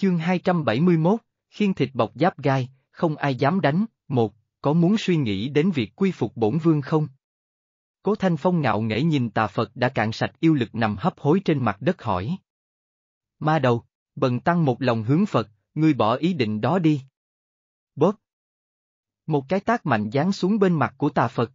Chương 271, khiên thịt bọc giáp gai, không ai dám đánh, một, có muốn suy nghĩ đến việc quy phục bổn vương không? Cố Thanh Phong ngạo nghễ nhìn tà Phật đã cạn sạch yêu lực nằm hấp hối trên mặt đất hỏi. Ma đầu, bần tăng một lòng hướng Phật, ngươi bỏ ý định đó đi. Bóp. Một cái tác mạnh giáng xuống bên mặt của tà Phật.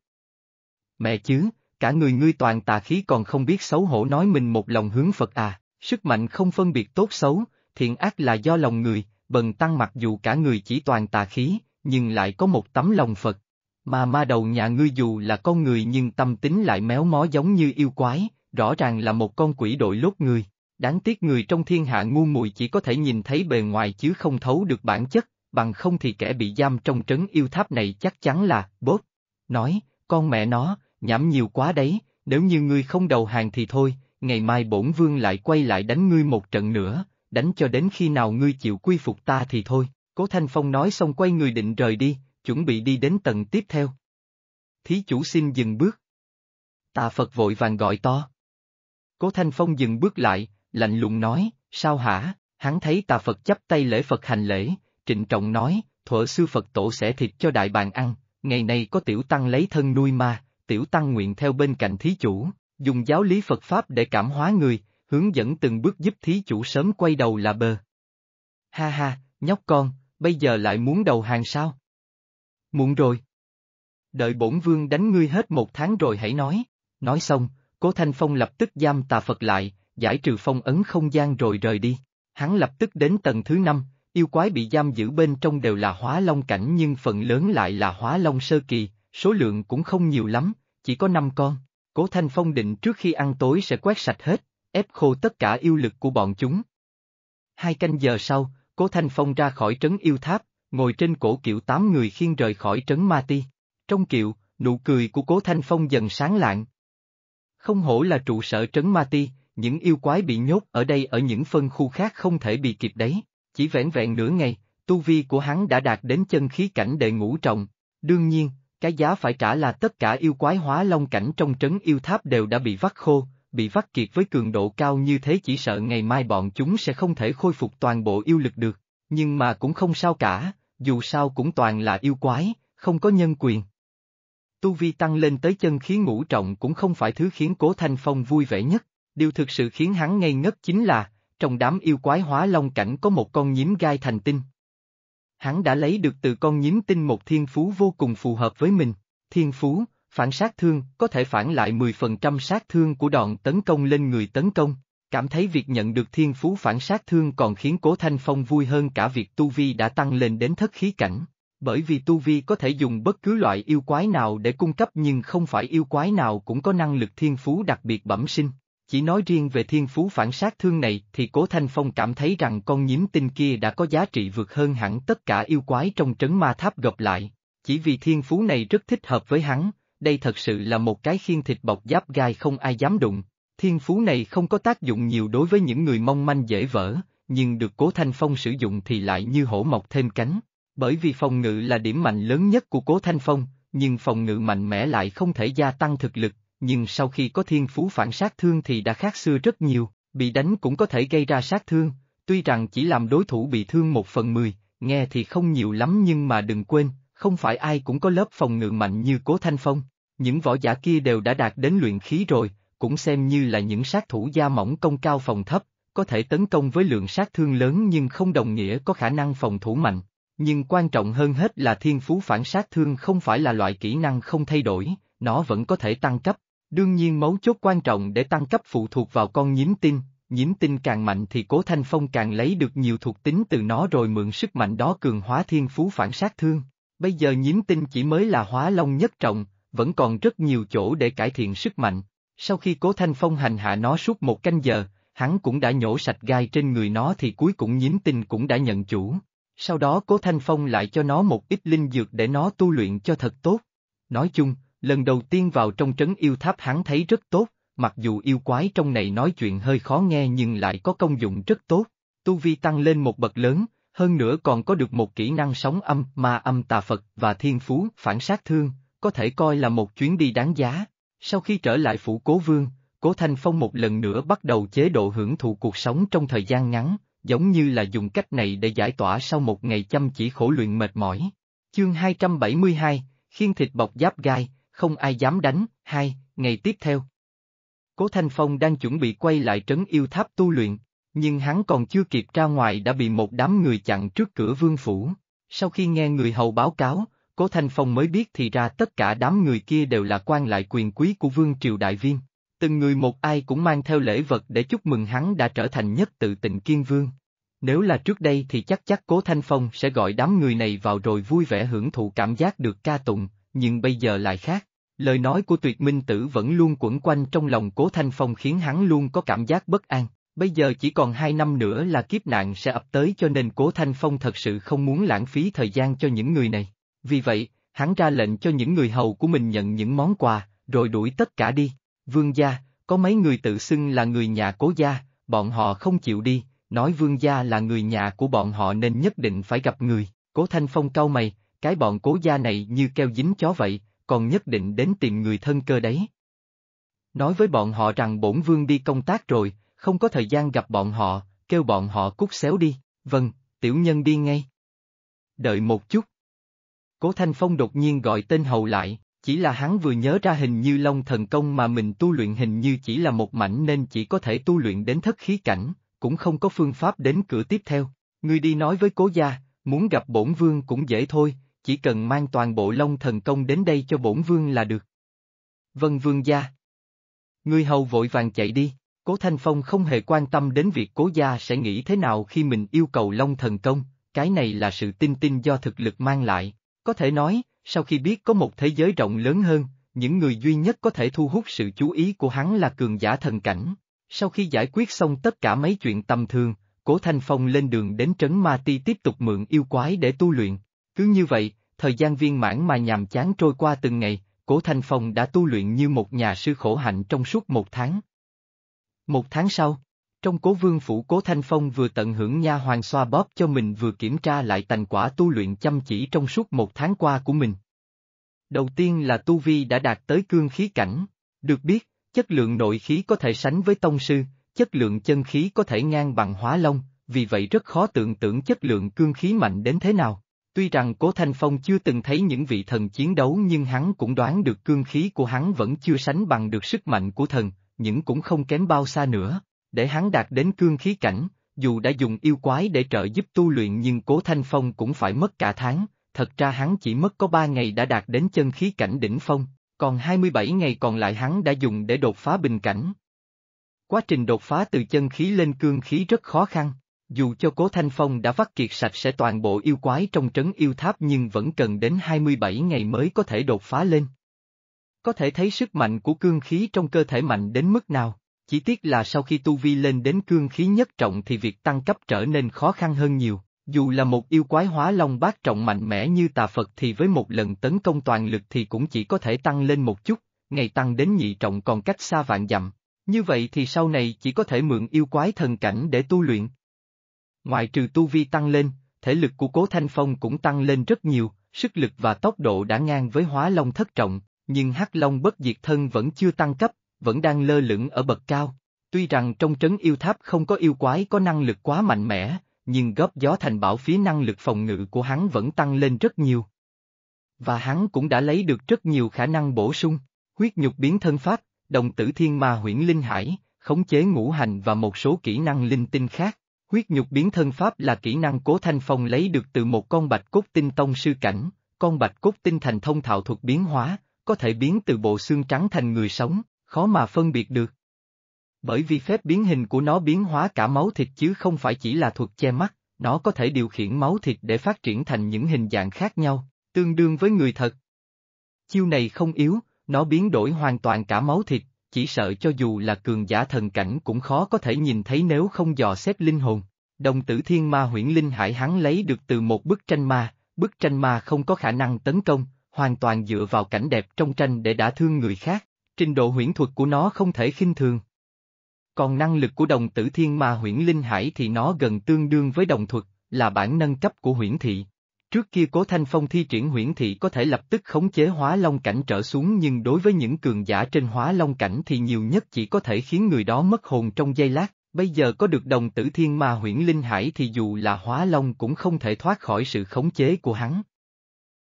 Mẹ chứ, cả người ngươi toàn tà khí còn không biết xấu hổ nói mình một lòng hướng Phật à, sức mạnh không phân biệt tốt xấu, thiện ác là do lòng người, bần tăng mặc dù cả người chỉ toàn tà khí, nhưng lại có một tấm lòng Phật. Mà ma đầu nhà ngươi dù là con người nhưng tâm tính lại méo mó giống như yêu quái, rõ ràng là một con quỷ đội lốt người. Đáng tiếc người trong thiên hạ ngu muội chỉ có thể nhìn thấy bề ngoài chứ không thấu được bản chất, bằng không thì kẻ bị giam trong trấn yêu tháp này chắc chắn là, bốt. Nói, con mẹ nó, nhảm nhiều quá đấy, nếu như ngươi không đầu hàng thì thôi, ngày mai bổn vương lại quay lại đánh ngươi một trận nữa, đánh cho đến khi nào ngươi chịu quy phục ta thì thôi, cố Thanh Phong nói xong quay người định rời đi, chuẩn bị đi đến tầng tiếp theo. Thí chủ xin dừng bước. Tà Phật vội vàng gọi to. Cố Thanh Phong dừng bước lại, lạnh lùng nói, sao hả, hắn thấy Tà Phật chấp tay lễ Phật hành lễ, trịnh trọng nói, thuở sư Phật tổ sẽ thịt cho đại bàn ăn, ngày nay có tiểu tăng lấy thân nuôi ma, tiểu tăng nguyện theo bên cạnh thí chủ, dùng giáo lý Phật Pháp để cảm hóa người, hướng dẫn từng bước giúp thí chủ sớm quay đầu là bờ. Ha ha, nhóc con, bây giờ lại muốn đầu hàng sao? Muộn rồi. Đợi bổn vương đánh ngươi hết một tháng rồi hãy nói. Nói xong, cố Thanh Phong lập tức giam tà Phật lại, giải trừ phong ấn không gian rồi rời đi. Hắn lập tức đến tầng thứ năm, yêu quái bị giam giữ bên trong đều là hóa long cảnh nhưng phần lớn lại là hóa long sơ kỳ, số lượng cũng không nhiều lắm, chỉ có năm con. Cố Thanh Phong định trước khi ăn tối sẽ quét sạch hết, ép khô tất cả yêu lực của bọn chúng. Hai canh giờ sau, Cố Thanh Phong ra khỏi trấn yêu tháp, ngồi trên cổ kiệu tám người khiêng rời khỏi trấn Ma Ti. Trong kiệu, nụ cười của Cố Thanh Phong dần sáng lạng. Không hổ là trụ sở trấn Ma Ti, những yêu quái bị nhốt ở đây ở những phân khu khác không thể bị kịp đấy, chỉ vẹn vẹn nửa ngày, tu vi của hắn đã đạt đến chân khí cảnh đệ ngũ trọng. Đương nhiên, cái giá phải trả là tất cả yêu quái hóa long cảnh trong trấn yêu tháp đều đã bị vắt khô, bị vắt kiệt với cường độ cao như thế chỉ sợ ngày mai bọn chúng sẽ không thể khôi phục toàn bộ yêu lực được, nhưng mà cũng không sao cả, dù sao cũng toàn là yêu quái, không có nhân quyền. Tu vi tăng lên tới chân khí ngũ trọng cũng không phải thứ khiến Cố Thanh Phong vui vẻ nhất, điều thực sự khiến hắn ngây ngất chính là, trong đám yêu quái hóa long cảnh có một con nhím gai thành tinh. Hắn đã lấy được từ con nhím tinh một thiên phú vô cùng phù hợp với mình, thiên phú, Phản sát thương có thể phản lại 10% sát thương của đòn tấn công lên người tấn công. Cảm thấy việc nhận được thiên phú phản sát thương còn khiến Cố Thanh Phong vui hơn cả việc tu vi đã tăng lên đến thất khí cảnh. Bởi vì tu vi có thể dùng bất cứ loại yêu quái nào để cung cấp nhưng không phải yêu quái nào cũng có năng lực thiên phú đặc biệt bẩm sinh. Chỉ nói riêng về thiên phú phản sát thương này thì Cố Thanh Phong cảm thấy rằng con nhím tinh kia đã có giá trị vượt hơn hẳn tất cả yêu quái trong trấn ma tháp gặp lại. Chỉ vì thiên phú này rất thích hợp với hắn, đây thật sự là một cái khiên thịt bọc giáp gai không ai dám đụng. Thiên phú này không có tác dụng nhiều đối với những người mong manh dễ vỡ, nhưng được Cố Thanh Phong sử dụng thì lại như hổ mọc thêm cánh. Bởi vì phòng ngự là điểm mạnh lớn nhất của Cố Thanh Phong, nhưng phòng ngự mạnh mẽ lại không thể gia tăng thực lực, nhưng sau khi có thiên phú phản sát thương thì đã khác xưa rất nhiều, bị đánh cũng có thể gây ra sát thương, tuy rằng chỉ làm đối thủ bị thương một phần mười, nghe thì không nhiều lắm nhưng mà đừng quên, không phải ai cũng có lớp phòng ngự mạnh như Cố Thanh Phong, những võ giả kia đều đã đạt đến luyện khí rồi, cũng xem như là những sát thủ da mỏng công cao phòng thấp, có thể tấn công với lượng sát thương lớn nhưng không đồng nghĩa có khả năng phòng thủ mạnh. Nhưng quan trọng hơn hết là thiên phú phản sát thương không phải là loại kỹ năng không thay đổi, nó vẫn có thể tăng cấp. Đương nhiên mấu chốt quan trọng để tăng cấp phụ thuộc vào con nhím tinh, Nhím tinh càng mạnh thì cố thanh phong càng lấy được nhiều thuộc tính từ nó rồi mượn sức mạnh đó cường hóa thiên phú phản sát thương. Bây giờ nhím tinh chỉ mới là hóa long nhất trọng, vẫn còn rất nhiều chỗ để cải thiện sức mạnh. Sau khi Cố Thanh Phong hành hạ nó suốt một canh giờ, hắn cũng đã nhổ sạch gai trên người nó thì cuối cùng nhiễm tình cũng đã nhận chủ. Sau đó Cố Thanh Phong lại cho nó một ít linh dược để nó tu luyện cho thật tốt. Nói chung, lần đầu tiên vào trong trấn yêu tháp hắn thấy rất tốt, mặc dù yêu quái trong này nói chuyện hơi khó nghe nhưng lại có công dụng rất tốt. Tu vi tăng lên một bậc lớn, hơn nữa còn có được một kỹ năng sóng âm, ma âm tà Phật và thiên phú, phản sát thương, có thể coi là một chuyến đi đáng giá. Sau khi trở lại phủ cố vương, cố Thanh Phong một lần nữa bắt đầu chế độ hưởng thụ cuộc sống trong thời gian ngắn, giống như là dùng cách này để giải tỏa sau một ngày chăm chỉ khổ luyện mệt mỏi. Chương 272, khiên thịt bọc giáp gai, không ai dám đánh, hai, ngày tiếp theo. Cố Thanh Phong đang chuẩn bị quay lại trấn yêu tháp tu luyện, nhưng hắn còn chưa kịp ra ngoài đã bị một đám người chặn trước cửa vương phủ. Sau khi nghe người hầu báo cáo, Cố Thanh Phong mới biết thì ra tất cả đám người kia đều là quan lại quyền quý của Vương Triều Đại viêm. Từng người một ai cũng mang theo lễ vật để chúc mừng hắn đã trở thành nhất tự tịnh kiên vương. Nếu là trước đây thì chắc chắc Cố Thanh Phong sẽ gọi đám người này vào rồi vui vẻ hưởng thụ cảm giác được ca tụng, nhưng bây giờ lại khác. Lời nói của tuyệt minh tử vẫn luôn quẩn quanh trong lòng Cố Thanh Phong khiến hắn luôn có cảm giác bất an. Bây giờ chỉ còn hai năm nữa là kiếp nạn sẽ ập tới cho nên Cố Thanh Phong thật sự không muốn lãng phí thời gian cho những người này vì vậy, hắn ra lệnh cho những người hầu của mình nhận những món quà, rồi đuổi tất cả đi. Vương gia, có mấy người tự xưng là người nhà cố gia, bọn họ không chịu đi, nói vương gia là người nhà của bọn họ nên nhất định phải gặp người. Cố Thanh Phong cau mày, cái bọn cố gia này như keo dính chó vậy, còn nhất định đến tìm người thân cơ đấy. Nói với bọn họ rằng bổn vương đi công tác rồi, không có thời gian gặp bọn họ, kêu bọn họ cút xéo đi, vâng, tiểu nhân đi ngay. Đợi một chút, Cố Thanh Phong đột nhiên gọi tên hầu lại, chỉ là hắn vừa nhớ ra hình như Long thần công mà mình tu luyện hình như chỉ là một mảnh nên chỉ có thể tu luyện đến thất khí cảnh, cũng không có phương pháp đến cửa tiếp theo. Ngươi đi nói với cố gia, muốn gặp bổn vương cũng dễ thôi, chỉ cần mang toàn bộ Long thần công đến đây cho bổn vương là được. Vân vương gia. Ngươi hầu vội vàng chạy đi, cố Thanh Phong không hề quan tâm đến việc cố gia sẽ nghĩ thế nào khi mình yêu cầu Long thần công, cái này là sự tin tin do thực lực mang lại, có thể nói, sau khi biết có một thế giới rộng lớn hơn, những người duy nhất có thể thu hút sự chú ý của hắn là cường giả thần cảnh. Sau khi giải quyết xong tất cả mấy chuyện tầm thường, Cố Thanh Phong lên đường đến trấn Ma Ti tiếp tục mượn yêu quái để tu luyện. Cứ như vậy, thời gian viên mãn mà nhàm chán trôi qua từng ngày, Cố Thanh Phong đã tu luyện như một nhà sư khổ hạnh trong suốt một tháng. Một tháng sau trong cố vương phủ cố Thanh Phong vừa tận hưởng nha hoàng xoa bóp cho mình vừa kiểm tra lại thành quả tu luyện chăm chỉ trong suốt một tháng qua của mình. Đầu tiên là tu vi đã đạt tới cương khí cảnh, được biết, chất lượng nội khí có thể sánh với tông sư, chất lượng chân khí có thể ngang bằng hóa long, vì vậy rất khó tưởng tượng chất lượng cương khí mạnh đến thế nào. Tuy rằng Cố Thanh Phong chưa từng thấy những vị thần chiến đấu nhưng hắn cũng đoán được cương khí của hắn vẫn chưa sánh bằng được sức mạnh của thần, nhưng cũng không kém bao xa nữa để hắn đạt đến cương khí cảnh, dù đã dùng yêu quái để trợ giúp tu luyện nhưng Cố Thanh Phong cũng phải mất cả tháng, thật ra hắn chỉ mất có 3 ngày đã đạt đến chân khí cảnh đỉnh phong, còn 27 ngày còn lại hắn đã dùng để đột phá bình cảnh. Quá trình đột phá từ chân khí lên cương khí rất khó khăn, dù cho Cố Thanh Phong đã vắt kiệt sạch sẽ toàn bộ yêu quái trong trấn yêu tháp nhưng vẫn cần đến 27 ngày mới có thể đột phá lên. Có thể thấy sức mạnh của cương khí trong cơ thể mạnh đến mức nào chỉ tiếc là sau khi tu vi lên đến cương khí nhất trọng thì việc tăng cấp trở nên khó khăn hơn nhiều. Dù là một yêu quái hóa long bát trọng mạnh mẽ như tà Phật thì với một lần tấn công toàn lực thì cũng chỉ có thể tăng lên một chút, ngày tăng đến nhị trọng còn cách xa vạn dặm. Như vậy thì sau này chỉ có thể mượn yêu quái thần cảnh để tu luyện. Ngoại trừ tu vi tăng lên, thể lực của Cố Thanh Phong cũng tăng lên rất nhiều, sức lực và tốc độ đã ngang với hóa long thất trọng, nhưng hắc long bất diệt thân vẫn chưa tăng cấp, vẫn đang lơ lửng ở bậc cao. Tuy rằng trong trấn yêu tháp không có yêu quái có năng lực quá mạnh mẽ, nhưng góp gió thành bảo phía năng lực phòng ngự của hắn vẫn tăng lên rất nhiều. Và hắn cũng đã lấy được rất nhiều khả năng bổ sung, huyết nhục biến thân pháp, đồng tử thiên ma huyễn linh hải, khống chế ngũ hành và một số kỹ năng linh tinh khác. Huyết nhục biến thân pháp là kỹ năng cố thanh phong lấy được từ một con bạch cốt tinh tông sư cảnh, con bạch cốt tinh thành thông thạo thuật biến hóa, có thể biến từ bộ xương trắng thành người sống, khó mà phân biệt được. Bởi vì phép biến hình của nó biến hóa cả máu thịt chứ không phải chỉ là thuật che mắt, nó có thể điều khiển máu thịt để phát triển thành những hình dạng khác nhau, tương đương với người thật. Chiêu này không yếu, nó biến đổi hoàn toàn cả máu thịt, chỉ sợ cho dù là cường giả thần cảnh cũng khó có thể nhìn thấy nếu không dò xét linh hồn. Đồng tử thiên ma huyễn linh hải hắn lấy được từ một bức tranh ma, bức tranh ma không có khả năng tấn công, hoàn toàn dựa vào cảnh đẹp trong tranh để đã thương người khác trình độ huyễn thuật của nó không thể khinh thường. Còn năng lực của đồng tử thiên ma huyễn linh hải thì nó gần tương đương với đồng thuật, là bản nâng cấp của huyễn thị. Trước kia cố thanh phong thi triển huyễn thị có thể lập tức khống chế hóa long cảnh trở xuống nhưng đối với những cường giả trên hóa long cảnh thì nhiều nhất chỉ có thể khiến người đó mất hồn trong giây lát, bây giờ có được đồng tử thiên ma huyễn linh hải thì dù là hóa long cũng không thể thoát khỏi sự khống chế của hắn.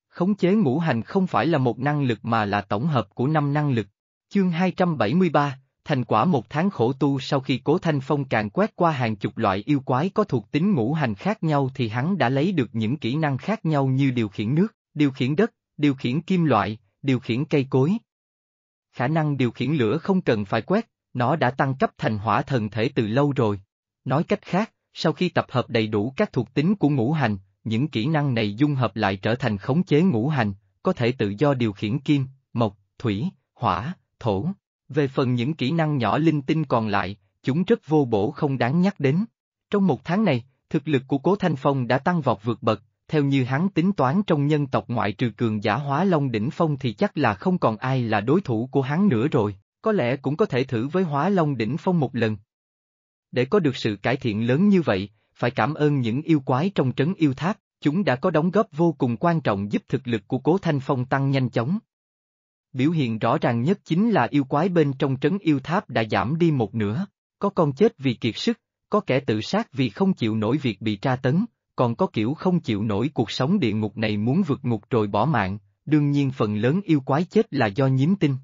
Khống chế ngũ hành không phải là một năng lực mà là tổng hợp của năm năng lực. Chương 273, thành quả một tháng khổ tu sau khi Cố Thanh Phong càn quét qua hàng chục loại yêu quái có thuộc tính ngũ hành khác nhau thì hắn đã lấy được những kỹ năng khác nhau như điều khiển nước, điều khiển đất, điều khiển kim loại, điều khiển cây cối. Khả năng điều khiển lửa không cần phải quét, nó đã tăng cấp thành hỏa thần thể từ lâu rồi. Nói cách khác, sau khi tập hợp đầy đủ các thuộc tính của ngũ hành, những kỹ năng này dung hợp lại trở thành khống chế ngũ hành, có thể tự do điều khiển kim, mộc, thủy, hỏa, thổ. Về phần những kỹ năng nhỏ linh tinh còn lại, chúng rất vô bổ không đáng nhắc đến. Trong một tháng này, thực lực của Cố Thanh Phong đã tăng vọt vượt bậc, theo như hắn tính toán trong nhân tộc ngoại trừ cường giả hóa long đỉnh phong thì chắc là không còn ai là đối thủ của hắn nữa rồi, có lẽ cũng có thể thử với hóa long đỉnh phong một lần. Để có được sự cải thiện lớn như vậy, phải cảm ơn những yêu quái trong trấn yêu tháp, chúng đã có đóng góp vô cùng quan trọng giúp thực lực của Cố Thanh Phong tăng nhanh chóng biểu hiện rõ ràng nhất chính là yêu quái bên trong trấn yêu tháp đã giảm đi một nửa, có con chết vì kiệt sức, có kẻ tự sát vì không chịu nổi việc bị tra tấn, còn có kiểu không chịu nổi cuộc sống địa ngục này muốn vượt ngục rồi bỏ mạng, đương nhiên phần lớn yêu quái chết là do nhiễm tinh.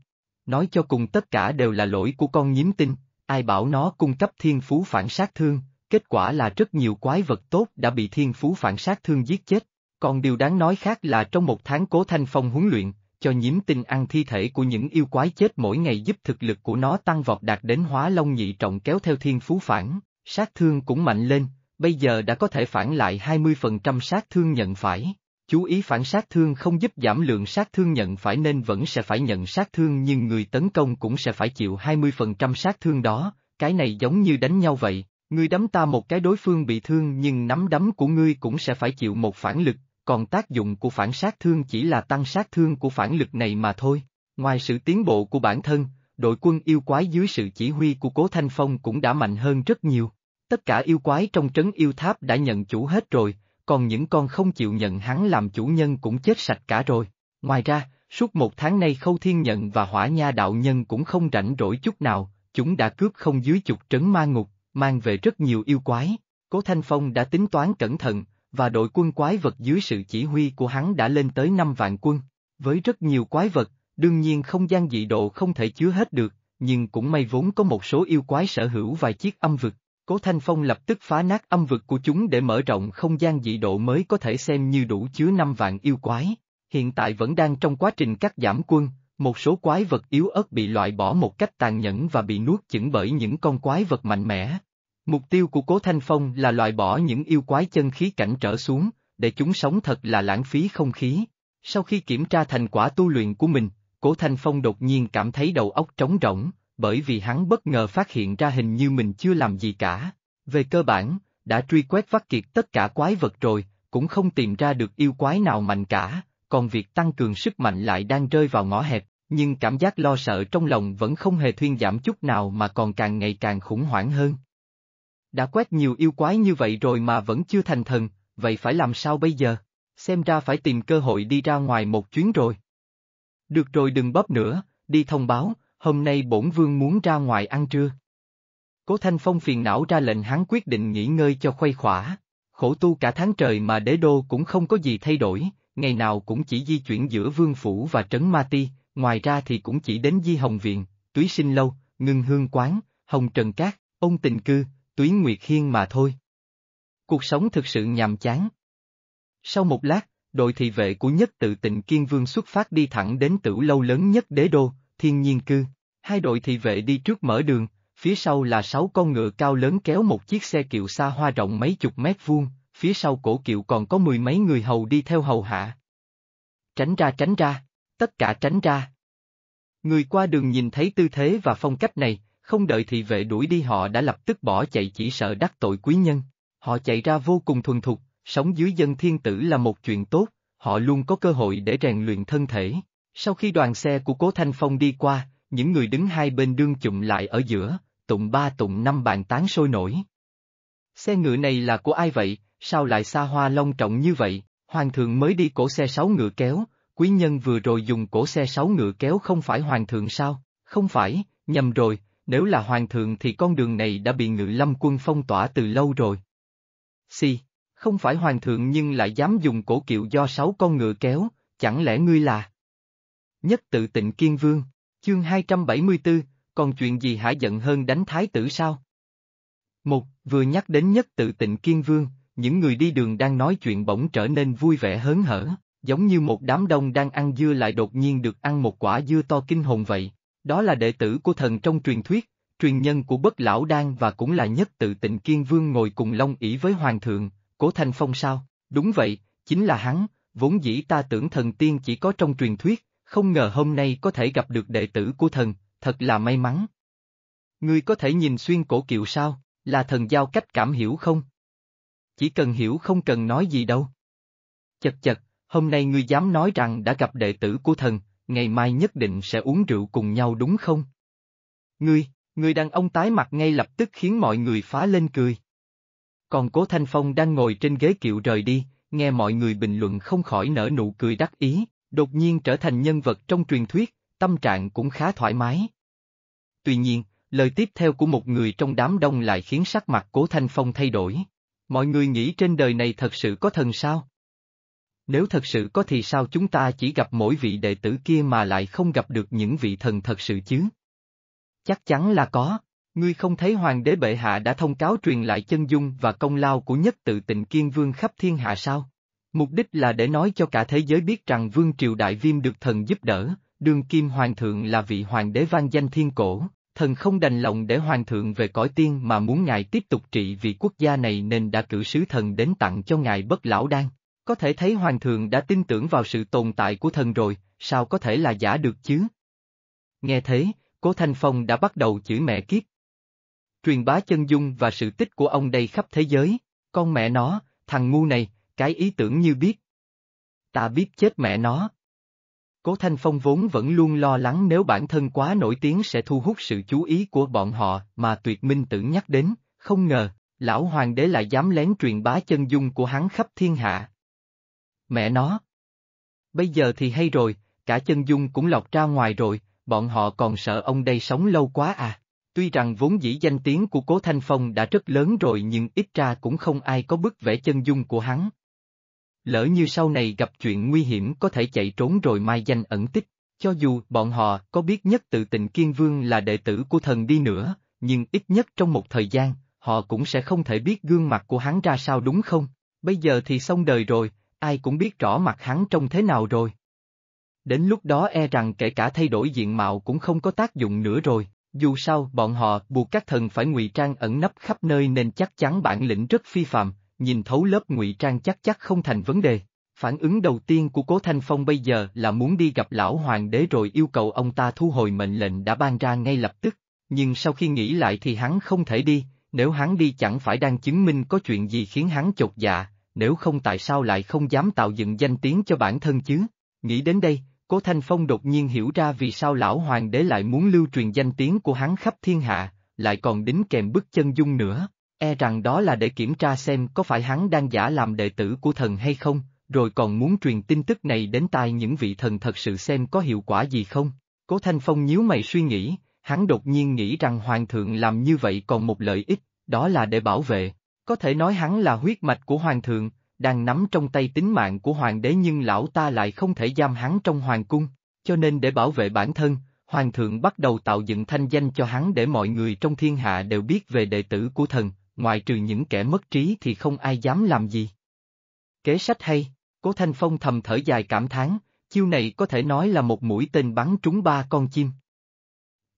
Nói cho cùng tất cả đều là lỗi của con nhiễm tinh, ai bảo nó cung cấp thiên phú phản sát thương, kết quả là rất nhiều quái vật tốt đã bị thiên phú phản sát thương giết chết. Còn điều đáng nói khác là trong một tháng cố thanh phong huấn luyện, cho nhiễm tinh ăn thi thể của những yêu quái chết mỗi ngày giúp thực lực của nó tăng vọt đạt đến hóa long nhị trọng kéo theo thiên phú phản, sát thương cũng mạnh lên, bây giờ đã có thể phản lại 20% sát thương nhận phải. Chú ý phản sát thương không giúp giảm lượng sát thương nhận phải nên vẫn sẽ phải nhận sát thương nhưng người tấn công cũng sẽ phải chịu 20% sát thương đó, cái này giống như đánh nhau vậy, Người đấm ta một cái đối phương bị thương nhưng nắm đấm của ngươi cũng sẽ phải chịu một phản lực, còn tác dụng của phản sát thương chỉ là tăng sát thương của phản lực này mà thôi. Ngoài sự tiến bộ của bản thân, đội quân yêu quái dưới sự chỉ huy của Cố Thanh Phong cũng đã mạnh hơn rất nhiều. Tất cả yêu quái trong trấn yêu tháp đã nhận chủ hết rồi, còn những con không chịu nhận hắn làm chủ nhân cũng chết sạch cả rồi. Ngoài ra, suốt một tháng nay Khâu Thiên Nhận và Hỏa Nha Đạo Nhân cũng không rảnh rỗi chút nào, chúng đã cướp không dưới chục trấn ma ngục, mang về rất nhiều yêu quái. Cố Thanh Phong đã tính toán cẩn thận, và đội quân quái vật dưới sự chỉ huy của hắn đã lên tới 5 vạn quân. Với rất nhiều quái vật, đương nhiên không gian dị độ không thể chứa hết được, nhưng cũng may vốn có một số yêu quái sở hữu vài chiếc âm vực. Cố Thanh Phong lập tức phá nát âm vực của chúng để mở rộng không gian dị độ mới có thể xem như đủ chứa 5 vạn yêu quái. Hiện tại vẫn đang trong quá trình cắt giảm quân, một số quái vật yếu ớt bị loại bỏ một cách tàn nhẫn và bị nuốt chửng bởi những con quái vật mạnh mẽ. Mục tiêu của Cố Thanh Phong là loại bỏ những yêu quái chân khí cảnh trở xuống, để chúng sống thật là lãng phí không khí. Sau khi kiểm tra thành quả tu luyện của mình, Cố Thanh Phong đột nhiên cảm thấy đầu óc trống rỗng, bởi vì hắn bất ngờ phát hiện ra hình như mình chưa làm gì cả. Về cơ bản, đã truy quét vắt kiệt tất cả quái vật rồi, cũng không tìm ra được yêu quái nào mạnh cả, còn việc tăng cường sức mạnh lại đang rơi vào ngõ hẹp, nhưng cảm giác lo sợ trong lòng vẫn không hề thuyên giảm chút nào mà còn càng ngày càng khủng hoảng hơn. Đã quét nhiều yêu quái như vậy rồi mà vẫn chưa thành thần, vậy phải làm sao bây giờ? Xem ra phải tìm cơ hội đi ra ngoài một chuyến rồi. Được rồi đừng bóp nữa, đi thông báo, hôm nay bổn vương muốn ra ngoài ăn trưa. Cố Thanh Phong phiền não ra lệnh hắn quyết định nghỉ ngơi cho khuây khỏa. Khổ tu cả tháng trời mà đế đô cũng không có gì thay đổi, ngày nào cũng chỉ di chuyển giữa vương phủ và trấn ma ti, ngoài ra thì cũng chỉ đến di hồng viện, túy sinh lâu, ngưng hương quán, hồng trần cát, ông tình cư, Tuyến Nguyệt Hiên mà thôi. Cuộc sống thực sự nhàm chán. Sau một lát, đội thị vệ của nhất tự tịnh Kiên Vương xuất phát đi thẳng đến tử lâu lớn nhất đế đô, thiên nhiên cư. Hai đội thị vệ đi trước mở đường, phía sau là sáu con ngựa cao lớn kéo một chiếc xe kiệu xa hoa rộng mấy chục mét vuông, phía sau cổ kiệu còn có mười mấy người hầu đi theo hầu hạ. Tránh ra tránh ra, tất cả tránh ra. Người qua đường nhìn thấy tư thế và phong cách này, không đợi thị vệ đuổi đi họ đã lập tức bỏ chạy chỉ sợ đắc tội quý nhân. Họ chạy ra vô cùng thuần thục, sống dưới dân thiên tử là một chuyện tốt, họ luôn có cơ hội để rèn luyện thân thể. Sau khi đoàn xe của Cố Thanh Phong đi qua, những người đứng hai bên đương chụm lại ở giữa, tụng ba tụng năm bàn tán sôi nổi. Xe ngựa này là của ai vậy, sao lại xa hoa long trọng như vậy, hoàng thượng mới đi cổ xe sáu ngựa kéo, quý nhân vừa rồi dùng cổ xe sáu ngựa kéo không phải hoàng thượng sao, không phải, nhầm rồi, nếu là hoàng thượng thì con đường này đã bị ngự lâm quân phong tỏa từ lâu rồi. Si, không phải hoàng thượng nhưng lại dám dùng cổ kiệu do sáu con ngựa kéo, chẳng lẽ ngươi là... Nhất tự tịnh kiên vương, chương 274, còn chuyện gì hả giận hơn đánh thái tử sao? Một, vừa nhắc đến nhất tự tịnh kiên vương, những người đi đường đang nói chuyện bỗng trở nên vui vẻ hớn hở, giống như một đám đông đang ăn dưa lại đột nhiên được ăn một quả dưa to kinh hồn vậy. Đó là đệ tử của thần trong truyền thuyết, truyền nhân của bất lão đan và cũng là nhất tự tịnh kiên vương ngồi cùng long ỷ với hoàng thượng, cố thành phong sao, đúng vậy, chính là hắn, vốn dĩ ta tưởng thần tiên chỉ có trong truyền thuyết, không ngờ hôm nay có thể gặp được đệ tử của thần, thật là may mắn. Ngươi có thể nhìn xuyên cổ kiệu sao, là thần giao cách cảm hiểu không? Chỉ cần hiểu không cần nói gì đâu. Chật chật, hôm nay ngươi dám nói rằng đã gặp đệ tử của thần, ngày mai nhất định sẽ uống rượu cùng nhau đúng không? Ngươi, người đàn ông tái mặt ngay lập tức khiến mọi người phá lên cười. Còn Cố Thanh Phong đang ngồi trên ghế kiệu rời đi, nghe mọi người bình luận không khỏi nở nụ cười đắc ý, đột nhiên trở thành nhân vật trong truyền thuyết, tâm trạng cũng khá thoải mái. Tuy nhiên, lời tiếp theo của một người trong đám đông lại khiến sắc mặt Cố Thanh Phong thay đổi. Mọi người nghĩ trên đời này thật sự có thần sao? Nếu thật sự có thì sao chúng ta chỉ gặp mỗi vị đệ tử kia mà lại không gặp được những vị thần thật sự chứ? Chắc chắn là có, ngươi không thấy hoàng đế bệ hạ đã thông cáo truyền lại chân dung và công lao của nhất tự tịnh kiên vương khắp thiên hạ sao? Mục đích là để nói cho cả thế giới biết rằng vương triều đại viêm được thần giúp đỡ, đường kim hoàng thượng là vị hoàng đế vang danh thiên cổ, thần không đành lòng để hoàng thượng về cõi tiên mà muốn ngài tiếp tục trị vì quốc gia này nên đã cử sứ thần đến tặng cho ngài bất lão đan. Có thể thấy Hoàng thượng đã tin tưởng vào sự tồn tại của thần rồi, sao có thể là giả được chứ? Nghe thế, Cố Thanh Phong đã bắt đầu chửi mẹ kiếp. Truyền bá chân dung và sự tích của ông đây khắp thế giới, con mẹ nó, thằng ngu này, cái ý tưởng như biết. Ta biết chết mẹ nó. Cố Thanh Phong vốn vẫn luôn lo lắng nếu bản thân quá nổi tiếng sẽ thu hút sự chú ý của bọn họ mà tuyệt minh tử nhắc đến, không ngờ, lão hoàng đế lại dám lén truyền bá chân dung của hắn khắp thiên hạ, Mẹ nó. Bây giờ thì hay rồi, cả chân dung cũng lọc ra ngoài rồi, bọn họ còn sợ ông đây sống lâu quá à. Tuy rằng vốn dĩ danh tiếng của Cố Thanh Phong đã rất lớn rồi nhưng ít ra cũng không ai có bức vẽ chân dung của hắn. Lỡ như sau này gặp chuyện nguy hiểm có thể chạy trốn rồi mai danh ẩn tích, cho dù bọn họ có biết nhất tự tình Kiên Vương là đệ tử của thần đi nữa, nhưng ít nhất trong một thời gian, họ cũng sẽ không thể biết gương mặt của hắn ra sao đúng không? Bây giờ thì xong đời rồi, ai cũng biết rõ mặt hắn trông thế nào rồi. Đến lúc đó e rằng kể cả thay đổi diện mạo cũng không có tác dụng nữa rồi, dù sao bọn họ buộc các thần phải ngụy trang ẩn nấp khắp nơi nên chắc chắn bản lĩnh rất phi phạm, nhìn thấu lớp ngụy trang chắc chắc không thành vấn đề. Phản ứng đầu tiên của Cố Thanh Phong bây giờ là muốn đi gặp lão hoàng đế rồi yêu cầu ông ta thu hồi mệnh lệnh đã ban ra ngay lập tức, nhưng sau khi nghĩ lại thì hắn không thể đi, nếu hắn đi chẳng phải đang chứng minh có chuyện gì khiến hắn chột dạ, nếu không tại sao lại không dám tạo dựng danh tiếng cho bản thân chứ? Nghĩ đến đây, Cố Thanh Phong đột nhiên hiểu ra vì sao lão hoàng đế lại muốn lưu truyền danh tiếng của hắn khắp thiên hạ, lại còn đính kèm bức chân dung nữa, e rằng đó là để kiểm tra xem có phải hắn đang giả làm đệ tử của thần hay không, rồi còn muốn truyền tin tức này đến tai những vị thần thật sự xem có hiệu quả gì không. Cố Thanh Phong nhíu mày suy nghĩ, hắn đột nhiên nghĩ rằng hoàng thượng làm như vậy còn một lợi ích, đó là để bảo vệ, có thể nói hắn là huyết mạch của hoàng thượng, đang nắm trong tay tính mạng của hoàng đế nhưng lão ta lại không thể giam hắn trong hoàng cung, cho nên để bảo vệ bản thân, hoàng thượng bắt đầu tạo dựng thanh danh cho hắn để mọi người trong thiên hạ đều biết về đệ tử của thần, ngoài trừ những kẻ mất trí thì không ai dám làm gì. Kế sách hay, Cố Thanh Phong thầm thở dài cảm thán, chiêu này có thể nói là một mũi tên bắn trúng ba con chim.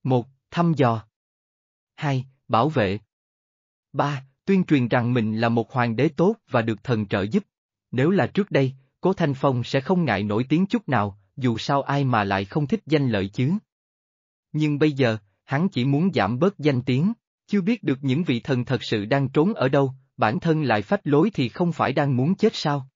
Một, Thăm dò. hai, Bảo vệ. ba, tuyên truyền rằng mình là một hoàng đế tốt và được thần trợ giúp. Nếu là trước đây, Cố Thanh Phong sẽ không ngại nổi tiếng chút nào, dù sao ai mà lại không thích danh lợi chứ. Nhưng bây giờ, hắn chỉ muốn giảm bớt danh tiếng, chưa biết được những vị thần thật sự đang trốn ở đâu, bản thân lại phách lối thì không phải đang muốn chết sao.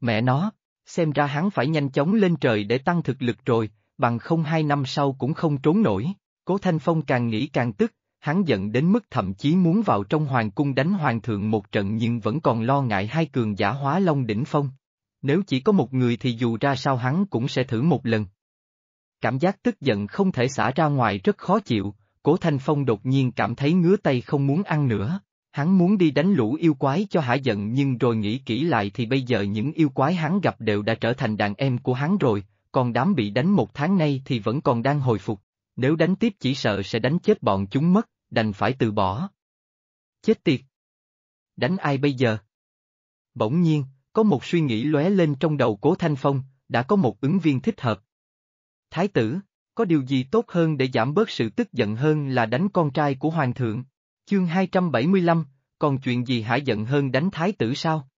Mẹ nó, xem ra hắn phải nhanh chóng lên trời để tăng thực lực rồi, bằng không hai năm sau cũng không trốn nổi. Cố Thanh Phong càng nghĩ càng tức, hắn giận đến mức thậm chí muốn vào trong hoàng cung đánh hoàng thượng một trận nhưng vẫn còn lo ngại hai cường giả hóa long đỉnh phong. Nếu chỉ có một người thì dù ra sao hắn cũng sẽ thử một lần. Cảm giác tức giận không thể xả ra ngoài rất khó chịu, Cố Thanh Phong đột nhiên cảm thấy ngứa tay không muốn ăn nữa. Hắn muốn đi đánh lũ yêu quái cho hả giận nhưng rồi nghĩ kỹ lại thì bây giờ những yêu quái hắn gặp đều đã trở thành đàn em của hắn rồi, còn đám bị đánh một tháng nay thì vẫn còn đang hồi phục nếu đánh tiếp chỉ sợ sẽ đánh chết bọn chúng mất, đành phải từ bỏ. Chết tiệt! Đánh ai bây giờ? Bỗng nhiên, có một suy nghĩ lóe lên trong đầu cố Thanh Phong, đã có một ứng viên thích hợp. Thái tử, có điều gì tốt hơn để giảm bớt sự tức giận hơn là đánh con trai của Hoàng thượng? Chương 275, còn chuyện gì hả giận hơn đánh thái tử sao?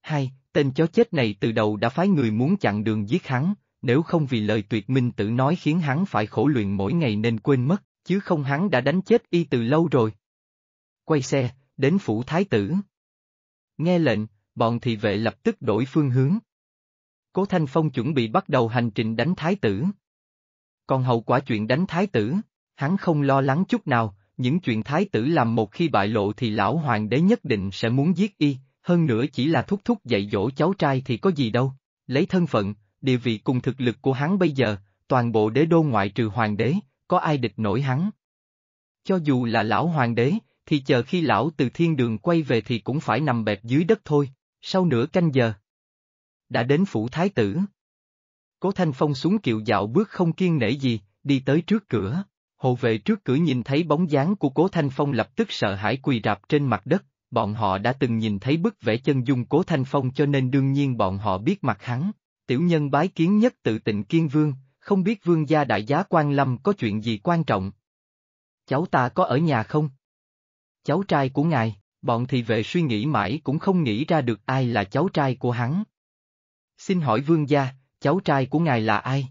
Hai, tên chó chết này từ đầu đã phái người muốn chặn đường giết hắn, nếu không vì lời tuyệt minh tử nói khiến hắn phải khổ luyện mỗi ngày nên quên mất, chứ không hắn đã đánh chết y từ lâu rồi. Quay xe, đến phủ thái tử. Nghe lệnh, bọn thị vệ lập tức đổi phương hướng. Cố Thanh Phong chuẩn bị bắt đầu hành trình đánh thái tử. Còn hậu quả chuyện đánh thái tử, hắn không lo lắng chút nào, những chuyện thái tử làm một khi bại lộ thì lão hoàng đế nhất định sẽ muốn giết y, hơn nữa chỉ là thúc thúc dạy dỗ cháu trai thì có gì đâu, lấy thân phận, địa vị cùng thực lực của hắn bây giờ, toàn bộ đế đô ngoại trừ hoàng đế, có ai địch nổi hắn. Cho dù là lão hoàng đế, thì chờ khi lão từ thiên đường quay về thì cũng phải nằm bẹp dưới đất thôi, sau nửa canh giờ. Đã đến phủ thái tử. Cố Thanh Phong xuống kiệu dạo bước không kiên nể gì, đi tới trước cửa. Hộ vệ trước cửa nhìn thấy bóng dáng của Cố Thanh Phong lập tức sợ hãi quỳ rạp trên mặt đất, bọn họ đã từng nhìn thấy bức vẽ chân dung Cố Thanh Phong cho nên đương nhiên bọn họ biết mặt hắn, tiểu nhân bái kiến nhất tự tịnh kiên vương, không biết vương gia đại giá quan lâm có chuyện gì quan trọng. Cháu ta có ở nhà không? Cháu trai của ngài, bọn thị vệ suy nghĩ mãi cũng không nghĩ ra được ai là cháu trai của hắn. Xin hỏi vương gia, cháu trai của ngài là ai?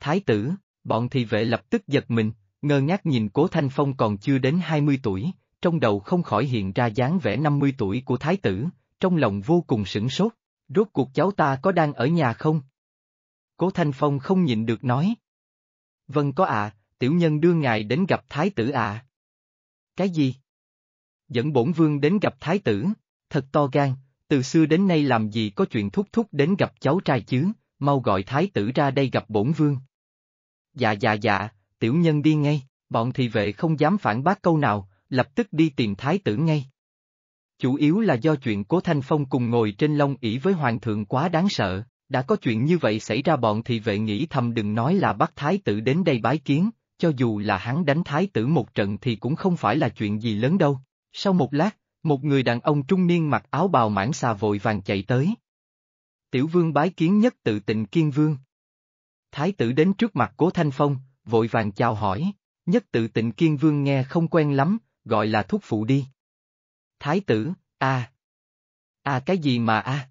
Thái tử, bọn thị vệ lập tức giật mình, ngơ ngác nhìn cố Thanh Phong còn chưa đến 20 tuổi, trong đầu không khỏi hiện ra dáng vẻ 50 tuổi của thái tử, trong lòng vô cùng sửng sốt. Rốt cuộc cháu ta có đang ở nhà không? Cố Thanh Phong không nhịn được nói. Vâng có ạ, tiểu nhân đưa ngài đến gặp thái tử ạ. Cái gì? Dẫn bổn vương đến gặp thái tử, thật to gan, từ xưa đến nay làm gì có chuyện thúc thúc đến gặp cháu trai chứ, mau gọi thái tử ra đây gặp bổn vương. Dạ dạ dạ, tiểu nhân đi ngay, bọn thị vệ không dám phản bác câu nào, lập tức đi tìm thái tử ngay. Chủ yếu là do chuyện Cố Thanh Phong cùng ngồi trên long ỷ với hoàng thượng quá đáng sợ, đã có chuyện như vậy xảy ra bọn thị vệ nghĩ thầm đừng nói là bắt thái tử đến đây bái kiến, cho dù là hắn đánh thái tử một trận thì cũng không phải là chuyện gì lớn đâu. Sau một lát, một người đàn ông trung niên mặc áo bào mãng xà vội vàng chạy tới. Tiểu vương bái kiến nhất tự tịnh kiên vương. Thái tử đến trước mặt cố thanh phong, vội vàng chào hỏi, nhất tự tịnh kiên vương nghe không quen lắm, gọi là thúc phụ đi. Thái tử, a à. à cái gì mà a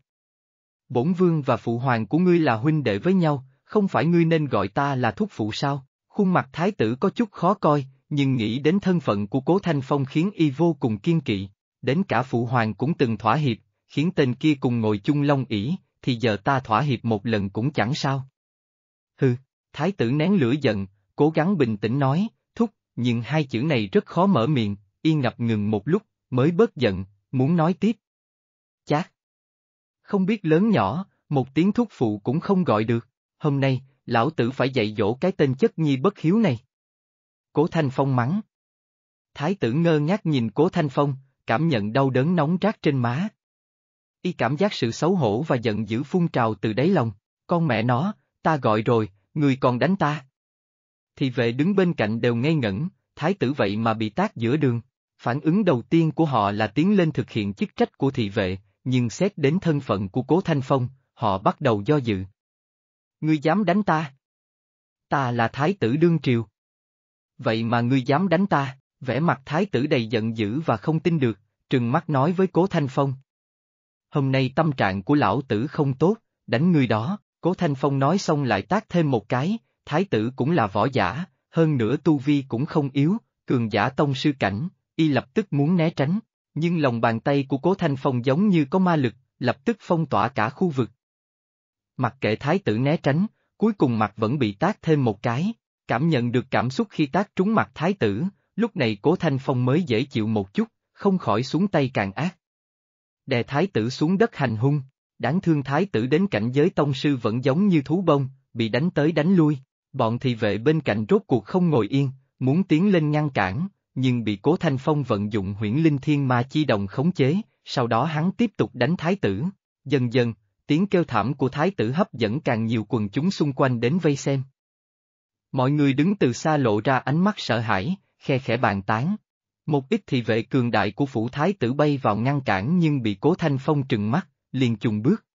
Bổn vương và phụ hoàng của ngươi là huynh đệ với nhau, không phải ngươi nên gọi ta là thúc phụ sao? Khuôn mặt thái tử có chút khó coi, nhưng nghĩ đến thân phận của cố thanh phong khiến y vô cùng kiên kỵ, đến cả phụ hoàng cũng từng thỏa hiệp, khiến tên kia cùng ngồi chung long ỷ thì giờ ta thỏa hiệp một lần cũng chẳng sao. Hừ, thái tử nén lửa giận, cố gắng bình tĩnh nói, thúc, nhưng hai chữ này rất khó mở miệng, y ngập ngừng một lúc, mới bớt giận, muốn nói tiếp. Chát! Không biết lớn nhỏ, một tiếng thúc phụ cũng không gọi được, hôm nay, lão tử phải dạy dỗ cái tên chất nhi bất hiếu này. Cố Thanh Phong mắng. Thái tử ngơ ngác nhìn Cố Thanh Phong, cảm nhận đau đớn nóng rát trên má. Y cảm giác sự xấu hổ và giận dữ phun trào từ đáy lòng, con mẹ nó, ta gọi rồi, người còn đánh ta. Thì vệ đứng bên cạnh đều ngây ngẩn, thái tử vậy mà bị tác giữa đường. Phản ứng đầu tiên của họ là tiến lên thực hiện chức trách của thị vệ, nhưng xét đến thân phận của Cố Thanh Phong, họ bắt đầu do dự. Ngươi dám đánh ta? Ta là thái tử đương triều. Vậy mà ngươi dám đánh ta, vẻ mặt thái tử đầy giận dữ và không tin được, trừng mắt nói với Cố Thanh Phong. Hôm nay tâm trạng của lão tử không tốt, đánh ngươi đó, Cố Thanh Phong nói xong lại tác thêm một cái, thái tử cũng là võ giả, hơn nữa tu vi cũng không yếu, cường giả tông sư cảnh, y lập tức muốn né tránh, nhưng lòng bàn tay của Cố Thanh Phong giống như có ma lực, lập tức phong tỏa cả khu vực. Mặc kệ thái tử né tránh, cuối cùng mặt vẫn bị tác thêm một cái, cảm nhận được cảm xúc khi tác trúng mặt thái tử, lúc này Cố Thanh Phong mới dễ chịu một chút, không khỏi xuống tay càng ác. Đè thái tử xuống đất hành hung, đáng thương thái tử đến cảnh giới tông sư vẫn giống như thú bông, bị đánh tới đánh lui, bọn thị vệ bên cạnh rốt cuộc không ngồi yên, muốn tiến lên ngăn cản, nhưng bị Cố Thanh Phong vận dụng huyễn linh thiên ma chi đồng khống chế, sau đó hắn tiếp tục đánh thái tử. Dần dần, tiếng kêu thảm của thái tử hấp dẫn càng nhiều quần chúng xung quanh đến vây xem. Mọi người đứng từ xa lộ ra ánh mắt sợ hãi, khe khẽ bàn tán. Một ít thị vệ cường đại của phủ thái tử bay vào ngăn cản nhưng bị Cố Thanh Phong trừng mắt, liền chùng bước.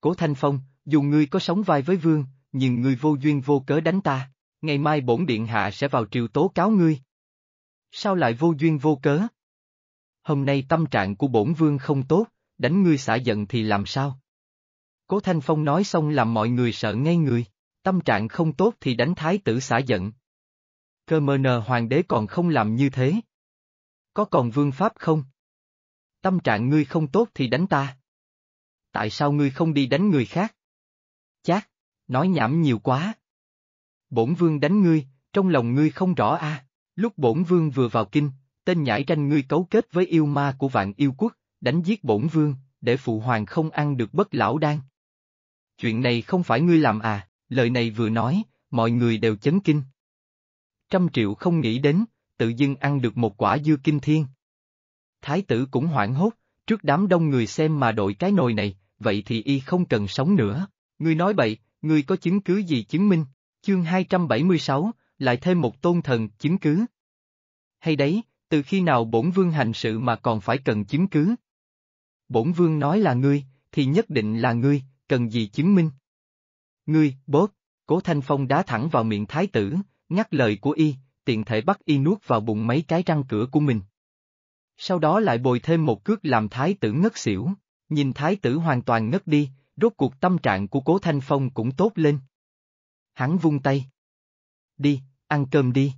Cố Thanh Phong, dù ngươi có sống vai với vương, nhưng ngươi vô duyên vô cớ đánh ta, ngày mai bổn điện hạ sẽ vào triều tố cáo ngươi. Sao lại vô duyên vô cớ? Hôm nay tâm trạng của bổn vương không tốt, đánh ngươi xả giận thì làm sao? Cố Thanh Phong nói xong làm mọi người sợ ngay người, tâm trạng không tốt thì đánh thái tử xả giận. Cơ mờ nờ hoàng đế còn không làm như thế. Có còn vương pháp không? Tâm trạng ngươi không tốt thì đánh ta. Tại sao ngươi không đi đánh người khác? Chát, nói nhảm nhiều quá. Bổn vương đánh ngươi, trong lòng ngươi không rõ a. À? Lúc bổn vương vừa vào kinh, tên nhãi ranh ngươi cấu kết với yêu ma của vạn yêu quốc, đánh giết bổn vương, để phụ hoàng không ăn được bất lão đan. Chuyện này không phải ngươi làm à, lời này vừa nói, mọi người đều chấn kinh. Trăm triệu không nghĩ đến, tự dưng ăn được một quả dưa kinh thiên. Thái tử cũng hoảng hốt, trước đám đông người xem mà đội cái nồi này, vậy thì y không cần sống nữa. Ngươi nói bậy, ngươi có chứng cứ gì chứng minh? Chương 276, lại thêm một tôn thần, chứng cứ. Hay đấy, từ khi nào bổn vương hành sự mà còn phải cần chứng cứ? Bổn vương nói là ngươi, thì nhất định là ngươi, cần gì chứng minh? Ngươi, bớt. cố thanh phong đá thẳng vào miệng thái tử, ngắt lời của y, tiện thể bắt y nuốt vào bụng mấy cái răng cửa của mình. Sau đó lại bồi thêm một cước làm thái tử ngất xỉu, nhìn thái tử hoàn toàn ngất đi, rốt cuộc tâm trạng của cố thanh phong cũng tốt lên. Hắn vung tay. Đi, ăn cơm đi.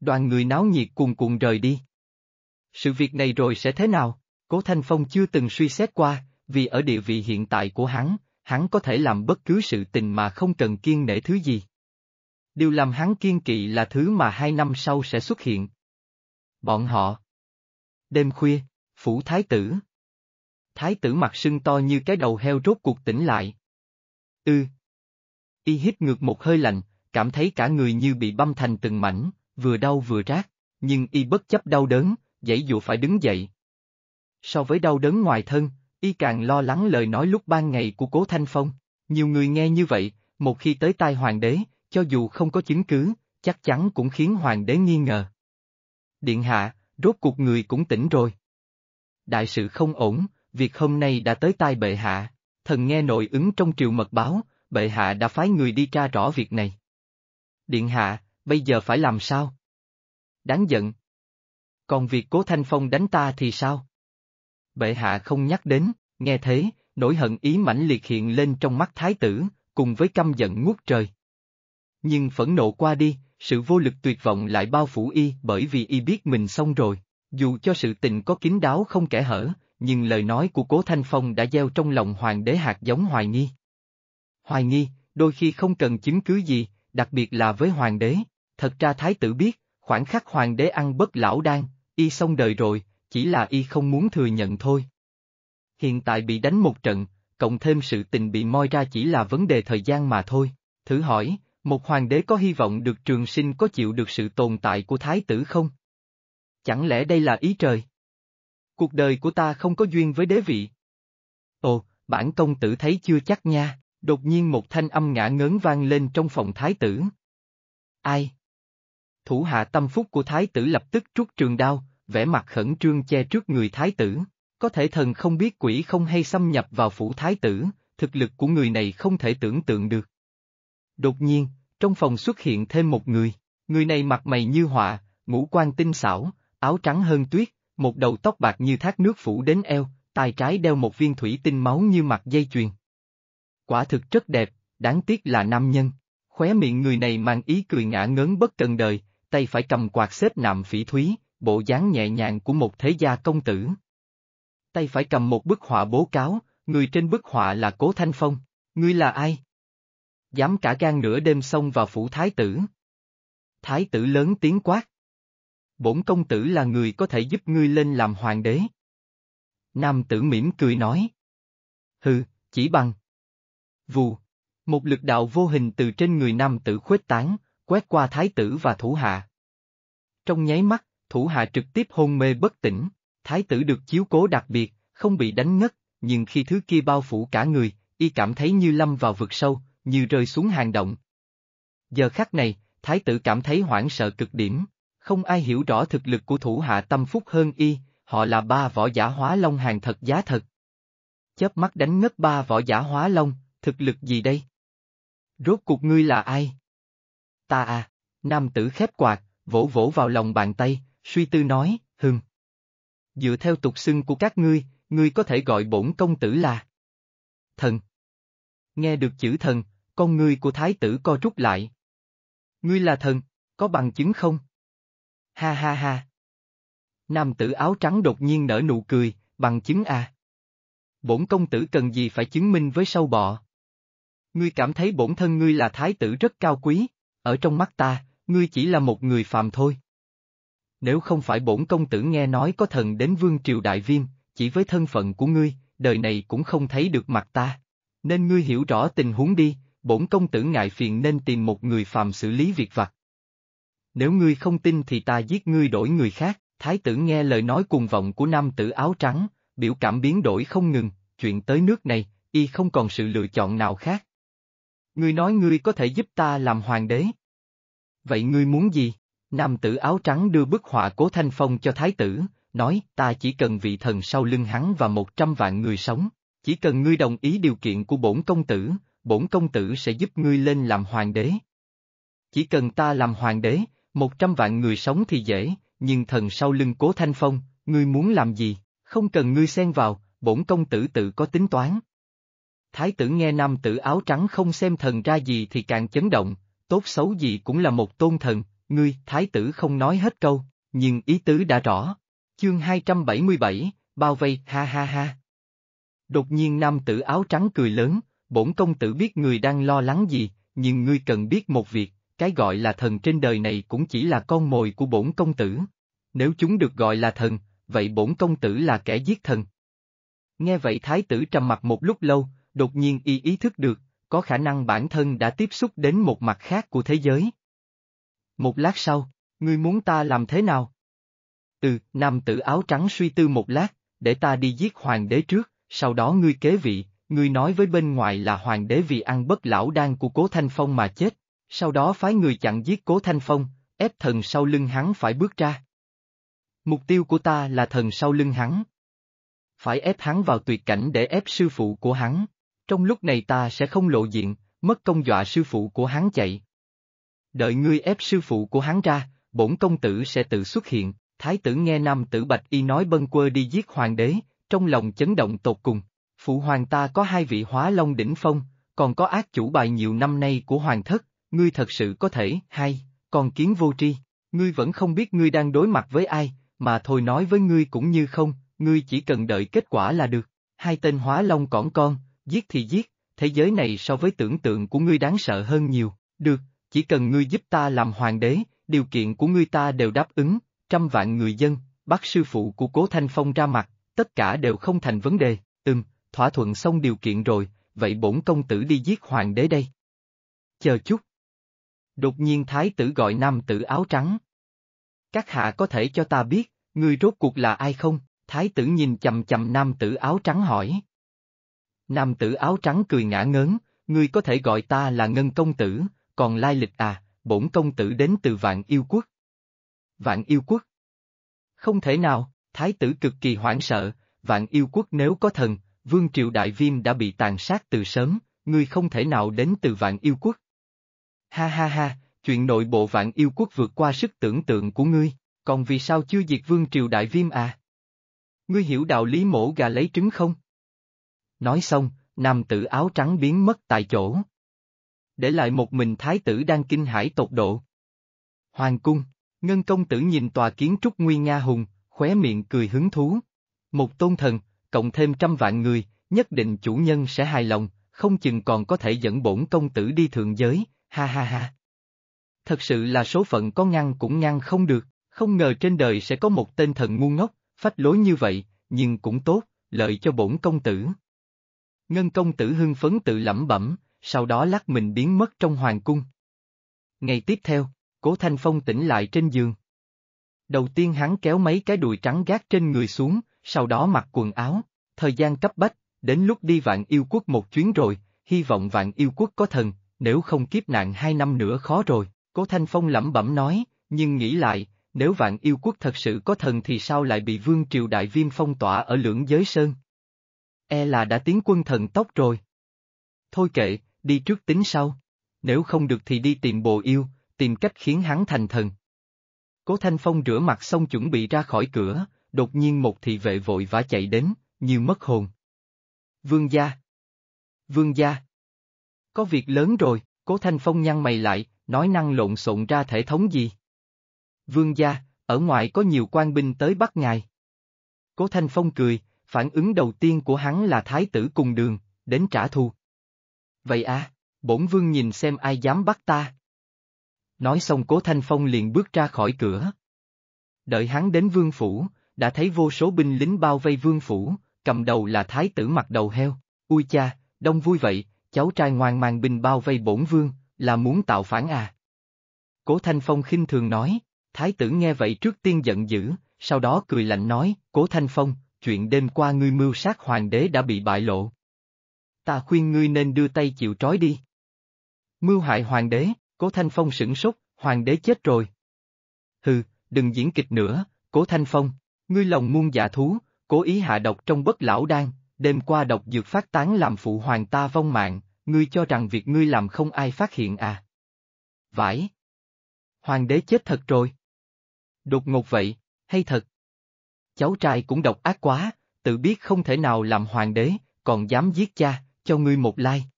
Đoàn người náo nhiệt cuồn cuộn rời đi. Sự việc này rồi sẽ thế nào? Cố Thanh Phong chưa từng suy xét qua, vì ở địa vị hiện tại của hắn, hắn có thể làm bất cứ sự tình mà không cần kiên nể thứ gì. Điều làm hắn kiên kỵ là thứ mà hai năm sau sẽ xuất hiện. Bọn họ. Đêm khuya, phủ thái tử. Thái tử mặt sưng to như cái đầu heo rốt cuộc tỉnh lại. Ư. Y hít ngược một hơi lạnh, cảm thấy cả người như bị băm thành từng mảnh, vừa đau vừa rát, nhưng y bất chấp đau đớn, dãy dụ phải đứng dậy. So với đau đớn ngoài thân, y càng lo lắng lời nói lúc ban ngày của Cố Thanh Phong. Nhiều người nghe như vậy, một khi tới tai hoàng đế, cho dù không có chứng cứ, chắc chắn cũng khiến hoàng đế nghi ngờ. Điện hạ, rốt cuộc người cũng tỉnh rồi. Đại sự không ổn, việc hôm nay đã tới tai bệ hạ, thần nghe nội ứng trong triều mật báo, bệ hạ đã phái người đi tra rõ việc này. Điện hạ, bây giờ phải làm sao? Đáng giận. Còn việc cố Thanh Phong đánh ta thì sao? Bệ hạ không nhắc đến, nghe thế, nỗi hận ý mãnh liệt hiện lên trong mắt thái tử, cùng với căm giận ngút trời. Nhưng phẫn nộ qua đi, sự vô lực tuyệt vọng lại bao phủ y bởi vì y biết mình xong rồi, dù cho sự tình có kín đáo không kẻ hở, nhưng lời nói của cố Thanh Phong đã gieo trong lòng hoàng đế hạt giống hoài nghi. Hoài nghi, đôi khi không cần chứng cứ gì, đặc biệt là với hoàng đế. Thật ra thái tử biết, khoảng khắc hoàng đế ăn bất lão đan, y xong đời rồi, chỉ là y không muốn thừa nhận thôi. Hiện tại bị đánh một trận, cộng thêm sự tình bị moi ra chỉ là vấn đề thời gian mà thôi. Thử hỏi, một hoàng đế có hy vọng được trường sinh có chịu được sự tồn tại của thái tử không? Chẳng lẽ đây là ý trời? Cuộc đời của ta không có duyên với đế vị. Ồ, bản công tử thấy chưa chắc nha. Đột nhiên một thanh âm ngã ngớn vang lên trong phòng thái tử. Ai? Thủ hạ tâm phúc của thái tử lập tức trút trường đao, vẻ mặt khẩn trương che trước người thái tử. Có thể thần không biết quỷ không hay xâm nhập vào phủ thái tử, thực lực của người này không thể tưởng tượng được. Đột nhiên, trong phòng xuất hiện thêm một người, người này mặt mày như họa, ngũ quan tinh xảo, áo trắng hơn tuyết, một đầu tóc bạc như thác nước phủ đến eo, tài trái đeo một viên thủy tinh máu như mặt dây chuyền, Quả thực rất đẹp, đáng tiếc là nam nhân. Khóe miệng người này mang ý cười ngã ngớn bất cần đời, tay phải cầm quạt xếp nạm phỉ thúy, bộ dáng nhẹ nhàng của một thế gia công tử. Tay phải cầm một bức họa bố cáo, người trên bức họa là Cố Thanh Phong, ngươi là ai? Dám cả gan nửa đêm xông vào phủ thái tử. Thái tử lớn tiếng quát. Bổn công tử là người có thể giúp ngươi lên làm hoàng đế. Nam tử mỉm cười nói. Hừ, chỉ bằng, Vù. Một lực đạo vô hình từ trên người nam tử khuếch tán, quét qua thái tử và thủ hạ. Trong nháy mắt, thủ hạ trực tiếp hôn mê bất tỉnh, thái tử được chiếu cố đặc biệt, không bị đánh ngất, nhưng khi thứ kia bao phủ cả người, y cảm thấy như lâm vào vực sâu, như rơi xuống hàng động. Giờ khắc này, thái tử cảm thấy hoảng sợ cực điểm, không ai hiểu rõ thực lực của thủ hạ tâm phúc hơn y, họ là ba võ giả hóa long hàng thật giá thật. Chớp mắt đánh ngất ba võ giả hóa long, Thực lực gì đây? Rốt cuộc ngươi là ai? Ta à, nam tử khép quạt, vỗ vỗ vào lòng bàn tay, suy tư nói, hừm. Dựa theo tục xưng của các ngươi, ngươi có thể gọi bổn công tử là Thần. Nghe được chữ thần, con ngươi của thái tử co rút lại. Ngươi là thần, có bằng chứng không? Ha ha ha. Nam tử áo trắng đột nhiên nở nụ cười, bằng chứng à. Bổn công tử cần gì phải chứng minh với sâu bọ ngươi cảm thấy bổn thân ngươi là thái tử rất cao quý, ở trong mắt ta, ngươi chỉ là một người phàm thôi. Nếu không phải bổn công tử nghe nói có thần đến vương triều đại viêm, chỉ với thân phận của ngươi, đời này cũng không thấy được mặt ta. Nên ngươi hiểu rõ tình huống đi, bổn công tử ngại phiền nên tìm một người phàm xử lý việc vặt. Nếu ngươi không tin thì ta giết ngươi đổi người khác, thái tử nghe lời nói cuồng vọng của nam tử áo trắng, biểu cảm biến đổi không ngừng, chuyện tới nước này, y không còn sự lựa chọn nào khác, Ngươi nói ngươi có thể giúp ta làm hoàng đế. Vậy ngươi muốn gì? Nam tử áo trắng đưa bức họa cố thanh phong cho thái tử, nói ta chỉ cần vị thần sau lưng hắn và một trăm vạn người sống, chỉ cần ngươi đồng ý điều kiện của bổn công tử, bổn công tử sẽ giúp ngươi lên làm hoàng đế. Chỉ cần ta làm hoàng đế, một trăm vạn người sống thì dễ, nhưng thần sau lưng cố thanh phong, ngươi muốn làm gì, không cần ngươi xen vào, bổn công tử tự có tính toán, Thái tử nghe nam tử áo trắng không xem thần ra gì thì càng chấn động, tốt xấu gì cũng là một tôn thần, ngươi, thái tử không nói hết câu, nhưng ý tứ đã rõ. Chương 277, bao vây, ha ha ha. Đột nhiên nam tử áo trắng cười lớn, bổn công tử biết người đang lo lắng gì, nhưng ngươi cần biết một việc, cái gọi là thần trên đời này cũng chỉ là con mồi của bổn công tử. Nếu chúng được gọi là thần, vậy bổn công tử là kẻ giết thần. Nghe vậy thái tử trầm mặt một lúc lâu, đột nhiên y ý thức được, có khả năng bản thân đã tiếp xúc đến một mặt khác của thế giới. Một lát sau, ngươi muốn ta làm thế nào? Từ nam tử áo trắng suy tư một lát, để ta đi giết hoàng đế trước, sau đó ngươi kế vị, ngươi nói với bên ngoài là hoàng đế vì ăn bất lão đan của Cố Thanh Phong mà chết, sau đó phái người chặn giết Cố Thanh Phong, ép thần sau lưng hắn phải bước ra. Mục tiêu của ta là thần sau lưng hắn. Phải ép hắn vào tuyệt cảnh để ép sư phụ của hắn. Trong lúc này ta sẽ không lộ diện, mất công dọa sư phụ của hắn chạy. Đợi ngươi ép sư phụ của hắn ra, bổn công tử sẽ tự xuất hiện, thái tử nghe nam tử bạch y nói bân quơ đi giết hoàng đế, trong lòng chấn động tột cùng. Phụ hoàng ta có hai vị hóa long đỉnh phong, còn có ác chủ bài nhiều năm nay của hoàng thất, ngươi thật sự có thể, hay, còn kiến vô tri, ngươi vẫn không biết ngươi đang đối mặt với ai, mà thôi nói với ngươi cũng như không, ngươi chỉ cần đợi kết quả là được. Hai tên hóa long cỏn con, giết thì giết, thế giới này so với tưởng tượng của ngươi đáng sợ hơn nhiều, được, chỉ cần ngươi giúp ta làm hoàng đế, điều kiện của ngươi ta đều đáp ứng, trăm vạn người dân, bắt sư phụ của Cố Thanh Phong ra mặt, tất cả đều không thành vấn đề, ừm, thỏa thuận xong điều kiện rồi, vậy bổn công tử đi giết hoàng đế đây. Chờ chút. Đột nhiên thái tử gọi nam tử áo trắng. Các hạ có thể cho ta biết, ngươi rốt cuộc là ai không? Thái tử nhìn chầm chầm nam tử áo trắng hỏi. Nam tử áo trắng cười ngã ngớn, ngươi có thể gọi ta là Ngân Công Tử, còn lai lịch à, bổn công tử đến từ vạn yêu quốc. Vạn yêu quốc? Không thể nào, thái tử cực kỳ hoảng sợ, vạn yêu quốc nếu có thần, vương triều đại viêm đã bị tàn sát từ sớm, ngươi không thể nào đến từ vạn yêu quốc. Ha ha ha, chuyện nội bộ vạn yêu quốc vượt qua sức tưởng tượng của ngươi, còn vì sao chưa diệt vương triều đại viêm à? Ngươi hiểu đạo lý mổ gà lấy trứng không? nói xong, nam tử áo trắng biến mất tại chỗ. Để lại một mình thái tử đang kinh hãi tột độ. Hoàng cung, ngân công tử nhìn tòa kiến trúc nguy nga hùng, khóe miệng cười hứng thú. Một tôn thần, cộng thêm trăm vạn người, nhất định chủ nhân sẽ hài lòng, không chừng còn có thể dẫn bổn công tử đi thượng giới, ha ha ha. Thật sự là số phận có ngăn cũng ngăn không được, không ngờ trên đời sẽ có một tên thần ngu ngốc, phách lối như vậy, nhưng cũng tốt, lợi cho bổn công tử. Ngân công tử hưng phấn tự lẩm bẩm, sau đó lắc mình biến mất trong hoàng cung. Ngày tiếp theo, Cố Thanh Phong tỉnh lại trên giường. Đầu tiên hắn kéo mấy cái đùi trắng gác trên người xuống, sau đó mặc quần áo, thời gian cấp bách, đến lúc đi vạn yêu quốc một chuyến rồi, hy vọng vạn yêu quốc có thần, nếu không kiếp nạn hai năm nữa khó rồi, Cố Thanh Phong lẩm bẩm nói, nhưng nghĩ lại, nếu vạn yêu quốc thật sự có thần thì sao lại bị vương triều đại viêm phong tỏa ở lưỡng giới sơn, e là đã tiến quân thần tốc rồi. Thôi kệ, đi trước tính sau. Nếu không được thì đi tìm bồ yêu, tìm cách khiến hắn thành thần. Cố Thanh Phong rửa mặt xong chuẩn bị ra khỏi cửa, đột nhiên một thị vệ vội vã chạy đến, như mất hồn. Vương gia! Vương gia! Có việc lớn rồi, Cố Thanh Phong nhăn mày lại, nói năng lộn xộn ra thể thống gì. Vương gia, ở ngoài có nhiều quan binh tới bắt ngài. Cố Thanh Phong cười, phản ứng đầu tiên của hắn là thái tử cùng đường, đến trả thù. Vậy à, bổn vương nhìn xem ai dám bắt ta. Nói xong cố Thanh Phong liền bước ra khỏi cửa. Đợi hắn đến vương phủ, đã thấy vô số binh lính bao vây vương phủ, cầm đầu là thái tử mặc đầu heo, ui cha, đông vui vậy, cháu trai ngoan mang binh bao vây bổn vương, là muốn tạo phản à. Cố Thanh Phong khinh thường nói, thái tử nghe vậy trước tiên giận dữ, sau đó cười lạnh nói, Cố Thanh Phong, chuyện đêm qua ngươi mưu sát hoàng đế đã bị bại lộ. Ta khuyên ngươi nên đưa tay chịu trói đi. Mưu hại hoàng đế, cố Thanh Phong sửng sốt, hoàng đế chết rồi. Hừ, đừng diễn kịch nữa, cố Thanh Phong, ngươi lòng muôn dạ thú, cố ý hạ độc trong bất lão đan, đêm qua độc dược phát tán làm phụ hoàng ta vong mạng, ngươi cho rằng việc ngươi làm không ai phát hiện à. Vãi! Hoàng đế chết thật rồi. Đột ngột vậy, hay thật cháu trai cũng độc ác quá, tự biết không thể nào làm hoàng đế, còn dám giết cha, cho ngươi một lai. Like.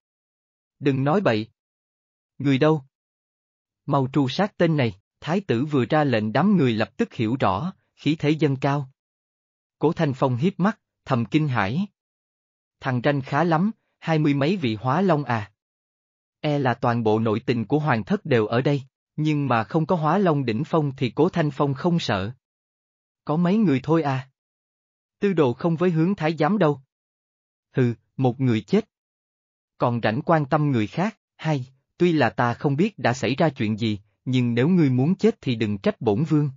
Đừng nói bậy. Người đâu? Mau tru sát tên này, thái tử vừa ra lệnh đám người lập tức hiểu rõ, khí thế dân cao. Cố Thanh Phong hiếp mắt, thầm kinh hãi. Thằng ranh khá lắm, hai mươi mấy vị hóa long à. E là toàn bộ nội tình của hoàng thất đều ở đây, nhưng mà không có hóa long đỉnh phong thì Cố Thanh Phong không sợ, có mấy người thôi à. Tư đồ không với hướng thái giám đâu. Hừ, một người chết. Còn rảnh quan tâm người khác, hay, tuy là ta không biết đã xảy ra chuyện gì, nhưng nếu ngươi muốn chết thì đừng trách bổn vương.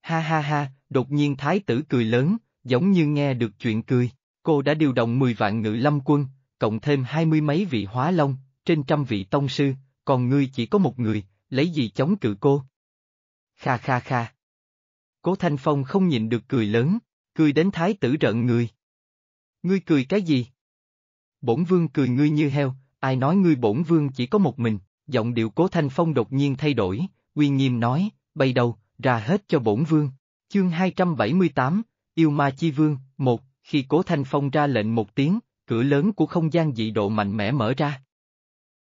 Ha ha ha, đột nhiên thái tử cười lớn, giống như nghe được chuyện cười, cô đã điều động 10 vạn ngự lâm quân, cộng thêm hai mươi mấy vị hóa long, trên trăm vị tông sư, còn ngươi chỉ có một người, lấy gì chống cự cô? Kha kha kha. Cố Thanh Phong không nhịn được cười lớn, cười đến thái tử rợn người. Ngươi cười cái gì? Bổn vương cười ngươi như heo, ai nói ngươi bổn vương chỉ có một mình, giọng điệu Cố Thanh Phong đột nhiên thay đổi, uy nghiêm nói, bay đầu, ra hết cho bổn vương. Chương 278, Yêu Ma Chi Vương, một khi Cố Thanh Phong ra lệnh một tiếng, cửa lớn của không gian dị độ mạnh mẽ mở ra.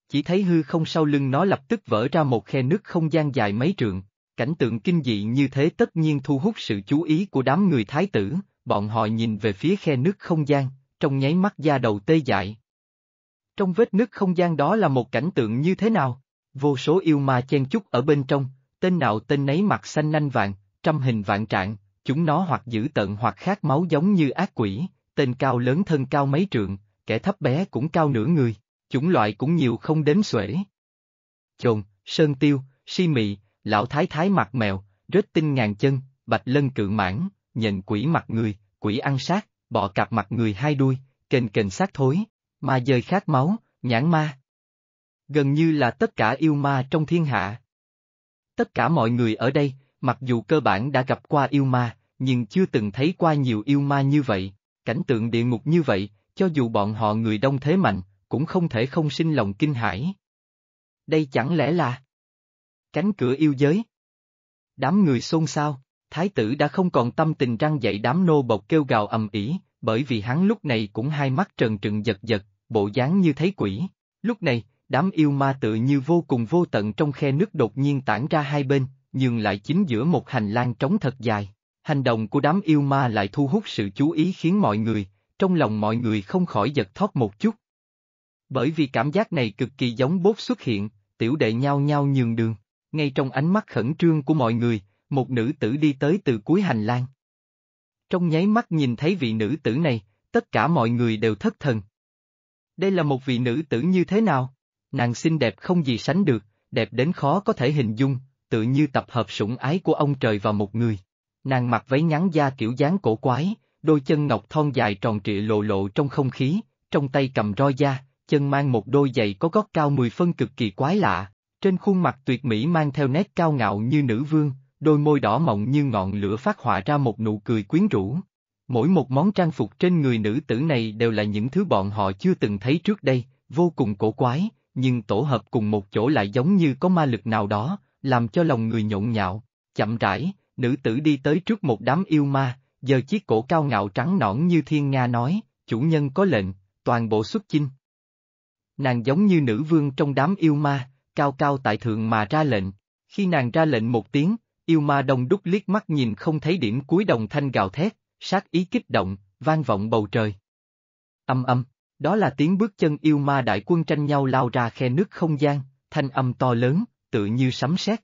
Chỉ thấy hư không sau lưng nó lập tức vỡ ra một khe nước không gian dài mấy trượng, cảnh tượng kinh dị như thế tất nhiên thu hút sự chú ý của đám người thái tử, bọn họ nhìn về phía khe nước không gian, trong nháy mắt da đầu tê dại. Trong vết nước không gian đó là một cảnh tượng như thế nào? Vô số yêu ma chen chúc ở bên trong, tên nào tên nấy mặt xanh nanh vàng, trăm hình vạn trạng, chúng nó hoặc dữ tận hoặc khát máu giống như ác quỷ, tên cao lớn thân cao mấy trượng, kẻ thấp bé cũng cao nửa người, chủng loại cũng nhiều không đếm xuể. Chồn, sơn tiêu, si mị, lão thái thái mặt mèo, rết tinh ngàn chân, bạch lân cự mãn, nhện quỷ mặt người, quỷ ăn sát, bọ cạp mặt người hai đuôi, kền kền sát thối, ma dơi khát máu, nhãn ma. Gần như là tất cả yêu ma trong thiên hạ. Tất cả mọi người ở đây, mặc dù cơ bản đã gặp qua yêu ma, nhưng chưa từng thấy qua nhiều yêu ma như vậy, cảnh tượng địa ngục như vậy, cho dù bọn họ người đông thế mạnh, cũng không thể không sinh lòng kinh hãi. Đây chẳng lẽ là... Cánh cửa yêu giới. Đám người xôn xao, thái tử đã không còn tâm tình răng dậy đám nô bộc kêu gào ầm ĩ, bởi vì hắn lúc này cũng hai mắt trần trừng giật giật, bộ dáng như thấy quỷ. Lúc này, đám yêu ma tự như vô cùng vô tận trong khe nước đột nhiên tản ra hai bên, nhưng lại chính giữa một hành lang trống thật dài. Hành động của đám yêu ma lại thu hút sự chú ý khiến mọi người, trong lòng mọi người không khỏi giật thót một chút. Bởi vì cảm giác này cực kỳ giống bốt xuất hiện, tiểu đệ nhau nhau nhường đường ngay trong ánh mắt khẩn trương của mọi người, một nữ tử đi tới từ cuối hành lang. Trong nháy mắt nhìn thấy vị nữ tử này, tất cả mọi người đều thất thần. Đây là một vị nữ tử như thế nào? Nàng xinh đẹp không gì sánh được, đẹp đến khó có thể hình dung, tự như tập hợp sủng ái của ông trời vào một người. Nàng mặc váy ngắn da kiểu dáng cổ quái, đôi chân ngọc thon dài tròn trịa lộ lộ trong không khí, trong tay cầm roi da, chân mang một đôi giày có gót cao mười phân cực kỳ quái lạ, trên khuôn mặt tuyệt mỹ mang theo nét cao ngạo như nữ vương, đôi môi đỏ mọng như ngọn lửa phát họa ra một nụ cười quyến rũ. Mỗi một món trang phục trên người nữ tử này đều là những thứ bọn họ chưa từng thấy trước đây, vô cùng cổ quái, nhưng tổ hợp cùng một chỗ lại giống như có ma lực nào đó, làm cho lòng người nhộn nhạo. Chậm rãi, nữ tử đi tới trước một đám yêu ma, giờ chiếc cổ cao ngạo trắng nõn như thiên nga nói, chủ nhân có lệnh, toàn bộ xuất chinh. Nàng giống như nữ vương trong đám yêu ma, cao cao tại thượng mà ra lệnh. Khi nàng ra lệnh một tiếng, yêu ma đông đúc liếc mắt nhìn không thấy điểm cuối đồng thanh gào thét, sát ý kích động, vang vọng bầu trời. Âm âm, đó là tiếng bước chân yêu ma đại quân tranh nhau lao ra khe nước không gian, thanh âm to lớn, tự như sấm sét.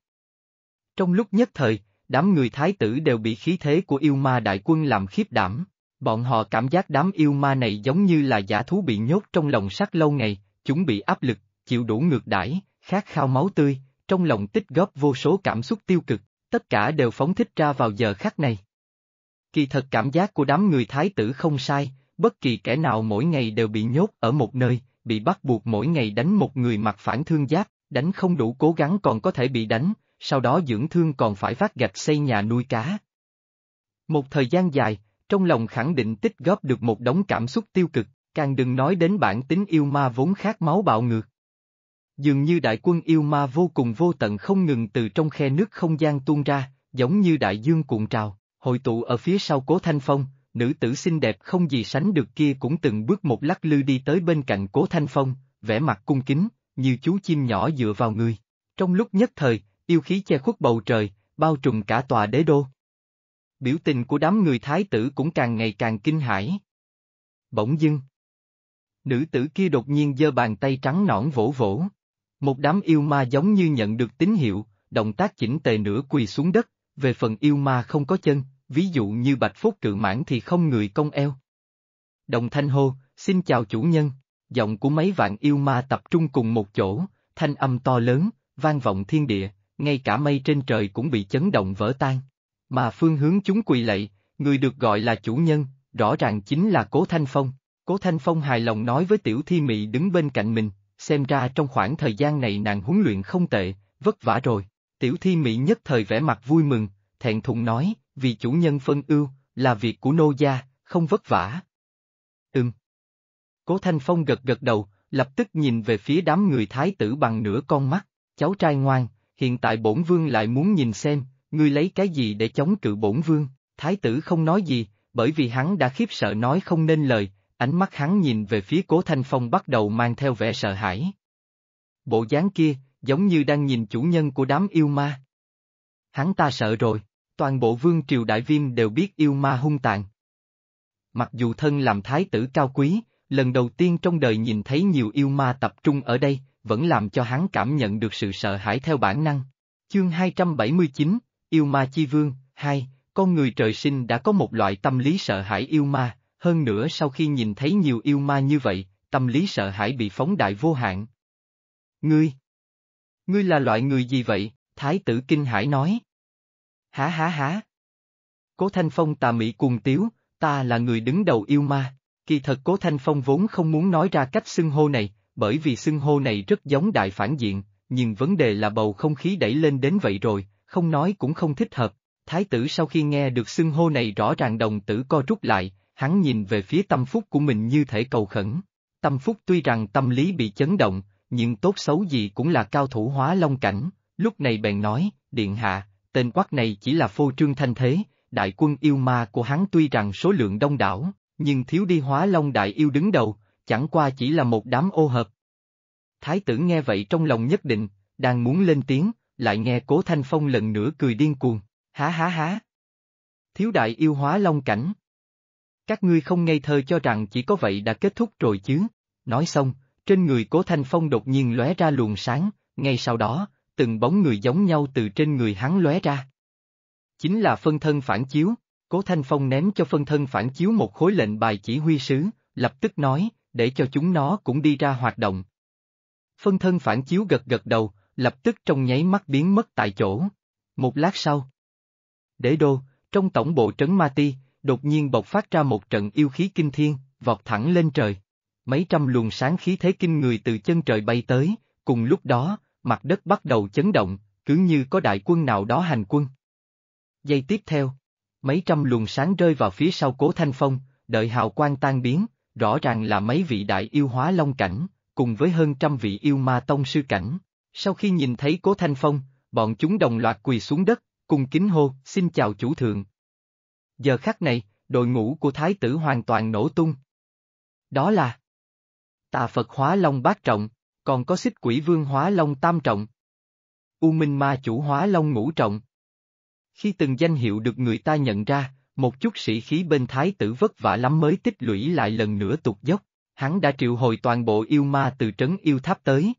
Trong lúc nhất thời, đám người thái tử đều bị khí thế của yêu ma đại quân làm khiếp đảm. Bọn họ cảm giác đám yêu ma này giống như là giả thú bị nhốt trong lồng sắt lâu ngày, chúng bị áp lực, chịu đủ ngược đãi, khát khao máu tươi, trong lòng tích góp vô số cảm xúc tiêu cực, tất cả đều phóng thích ra vào giờ khắc này. Kỳ thật cảm giác của đám người thái tử không sai, bất kỳ kẻ nào mỗi ngày đều bị nhốt ở một nơi, bị bắt buộc mỗi ngày đánh một người mặc phản thương giáp, đánh không đủ cố gắng còn có thể bị đánh, sau đó dưỡng thương còn phải vác gạch xây nhà nuôi cá. Một thời gian dài, trong lòng khẳng định tích góp được một đống cảm xúc tiêu cực, càng đừng nói đến bản tính yêu ma vốn khát máu bạo ngược. Dường như đại quân yêu ma vô cùng vô tận không ngừng từ trong khe nước không gian tuôn ra, giống như đại dương cuộn trào, hội tụ ở phía sau cố thanh phong, nữ tử xinh đẹp không gì sánh được kia cũng từng bước một lắc lư đi tới bên cạnh cố thanh phong, vẻ mặt cung kính, như chú chim nhỏ dựa vào người. Trong lúc nhất thời, yêu khí che khuất bầu trời, bao trùm cả tòa đế đô. Biểu tình của đám người thái tử cũng càng ngày càng kinh hãi. Bỗng dưng, nữ tử kia đột nhiên giơ bàn tay trắng nõn vỗ vỗ. Một đám yêu ma giống như nhận được tín hiệu, động tác chỉnh tề nửa quỳ xuống đất, về phần yêu ma không có chân, ví dụ như bạch phúc cự mãn thì không người cong eo. Đồng thanh hô, xin chào chủ nhân, giọng của mấy vạn yêu ma tập trung cùng một chỗ, thanh âm to lớn, vang vọng thiên địa, ngay cả mây trên trời cũng bị chấn động vỡ tan. Mà phương hướng chúng quỳ lạy, người được gọi là chủ nhân, rõ ràng chính là Cố Thanh Phong. Cố Thanh Phong hài lòng nói với Tiểu Thi Mị đứng bên cạnh mình, xem ra trong khoảng thời gian này nàng huấn luyện không tệ, vất vả rồi. Tiểu thi mỹ nhất thời vẻ mặt vui mừng, thẹn thùng nói, vì chủ nhân phân ưu, là việc của nô gia, không vất vả. Ừm. Cố Thanh Phong gật gật đầu, lập tức nhìn về phía đám người thái tử bằng nửa con mắt, cháu trai ngoan, hiện tại bổn vương lại muốn nhìn xem, ngươi lấy cái gì để chống cự bổn vương, thái tử không nói gì, bởi vì hắn đã khiếp sợ nói không nên lời, ánh mắt hắn nhìn về phía cố thanh phong bắt đầu mang theo vẻ sợ hãi. Bộ dáng kia, giống như đang nhìn chủ nhân của đám yêu ma. Hắn ta sợ rồi, toàn bộ vương triều đại viêm đều biết yêu ma hung tàn. Mặc dù thân làm thái tử cao quý, lần đầu tiên trong đời nhìn thấy nhiều yêu ma tập trung ở đây, vẫn làm cho hắn cảm nhận được sự sợ hãi theo bản năng. Chương 279, Yêu ma chi vương, 2, con người trời sinh đã có một loại tâm lý sợ hãi yêu ma, hơn nữa sau khi nhìn thấy nhiều yêu ma như vậy, tâm lý sợ hãi bị phóng đại vô hạn. Ngươi! Ngươi là loại người gì vậy? Thái tử kinh hải nói. Há há há! Cố Thanh Phong tà mị cuồng tiếu, ta là người đứng đầu yêu ma. Kỳ thật Cố Thanh Phong vốn không muốn nói ra cách xưng hô này, bởi vì xưng hô này rất giống đại phản diện, nhưng vấn đề là bầu không khí đẩy lên đến vậy rồi, không nói cũng không thích hợp. Thái tử sau khi nghe được xưng hô này rõ ràng đồng tử co rút lại, hắn nhìn về phía tâm phúc của mình như thể cầu khẩn. Tâm phúc tuy rằng tâm lý bị chấn động, nhưng tốt xấu gì cũng là cao thủ hóa long cảnh, lúc này bèn nói, điện hạ, tên quát này chỉ là phô trương thanh thế, đại quân yêu ma của hắn tuy rằng số lượng đông đảo, nhưng thiếu đi hóa long đại yêu đứng đầu, chẳng qua chỉ là một đám ô hợp. Thái tử nghe vậy trong lòng nhất định, đang muốn lên tiếng, lại nghe cố thanh phong lần nữa cười điên cuồng, há há há. Thiếu đại yêu hóa long cảnh, các ngươi không ngây thơ cho rằng chỉ có vậy đã kết thúc rồi chứ. Nói xong, trên người Cố Thanh Phong đột nhiên lóe ra luồng sáng, ngay sau đó, từng bóng người giống nhau từ trên người hắn lóe ra. Chính là phân thân phản chiếu, Cố Thanh Phong ném cho phân thân phản chiếu một khối lệnh bài chỉ huy sứ, lập tức nói, để cho chúng nó cũng đi ra hoạt động. Phân thân phản chiếu gật gật đầu, lập tức trong nháy mắt biến mất tại chỗ. Một lát sau. để đô, trong tổng bộ trấn Ma Ti, đột nhiên bộc phát ra một trận yêu khí kinh thiên, vọt thẳng lên trời. Mấy trăm luồng sáng khí thế kinh người từ chân trời bay tới, cùng lúc đó, mặt đất bắt đầu chấn động, cứ như có đại quân nào đó hành quân. Giây tiếp theo, mấy trăm luồng sáng rơi vào phía sau cố thanh phong, đợi hào quang tan biến, rõ ràng là mấy vị đại yêu hóa long cảnh, cùng với hơn trăm vị yêu ma tông sư cảnh. Sau khi nhìn thấy cố thanh phong, bọn chúng đồng loạt quỳ xuống đất, cùng kính hô, xin chào chủ thượng, giờ khắc này, đội ngũ của thái tử hoàn toàn nổ tung. Đó là Tà Phật Hóa Long Bát Trọng, còn có xích quỷ vương Hóa Long Tam Trọng. U Minh Ma Chủ Hóa Long Ngũ Trọng. Khi từng danh hiệu được người ta nhận ra, một chút sĩ khí bên thái tử vất vả lắm mới tích lũy lại lần nữa tụt dốc, hắn đã triệu hồi toàn bộ yêu ma từ trấn yêu tháp tới.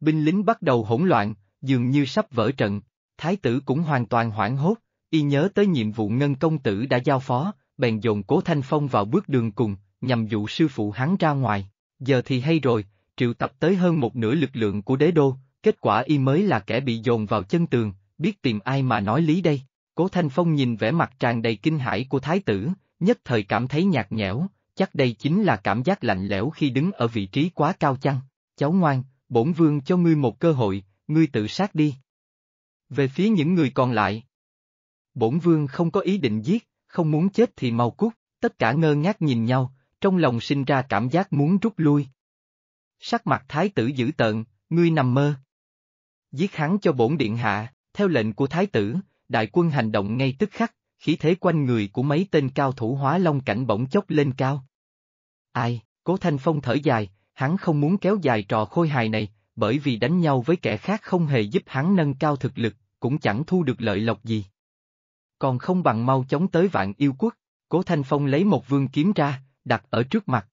Binh lính bắt đầu hỗn loạn, dường như sắp vỡ trận, thái tử cũng hoàn toàn hoảng hốt, y nhớ tới nhiệm vụ ngân công tử đã giao phó, bèn dồn cố thanh phong vào bước đường cùng, nhằm dụ sư phụ hắn ra ngoài. Giờ thì hay rồi, triệu tập tới hơn một nửa lực lượng của đế đô, kết quả y mới là kẻ bị dồn vào chân tường, biết tìm ai mà nói lý đây. Cố Thanh Phong nhìn vẻ mặt tràn đầy kinh hãi của thái tử, nhất thời cảm thấy nhạt nhẽo, chắc đây chính là cảm giác lạnh lẽo khi đứng ở vị trí quá cao chăng. Cháu ngoan, bổn vương cho ngươi một cơ hội, ngươi tự sát đi. Về phía những người còn lại, bổn vương không có ý định giết, không muốn chết thì mau cút, tất cả ngơ ngác nhìn nhau, trong lòng sinh ra cảm giác muốn rút lui. Sắc mặt thái tử dữ tợn, ngươi nằm mơ. Giết hắn cho bổn điện hạ, theo lệnh của thái tử, đại quân hành động ngay tức khắc, khí thế quanh người của mấy tên cao thủ hóa long cảnh bỗng chốc lên cao. Ai, cố thanh phong thở dài, hắn không muốn kéo dài trò khôi hài này, bởi vì đánh nhau với kẻ khác không hề giúp hắn nâng cao thực lực, cũng chẳng thu được lợi lộc gì còn không bằng mau chóng tới vạn yêu quốc, cố Thanh Phong lấy một vương kiếm ra, đặt ở trước mặt.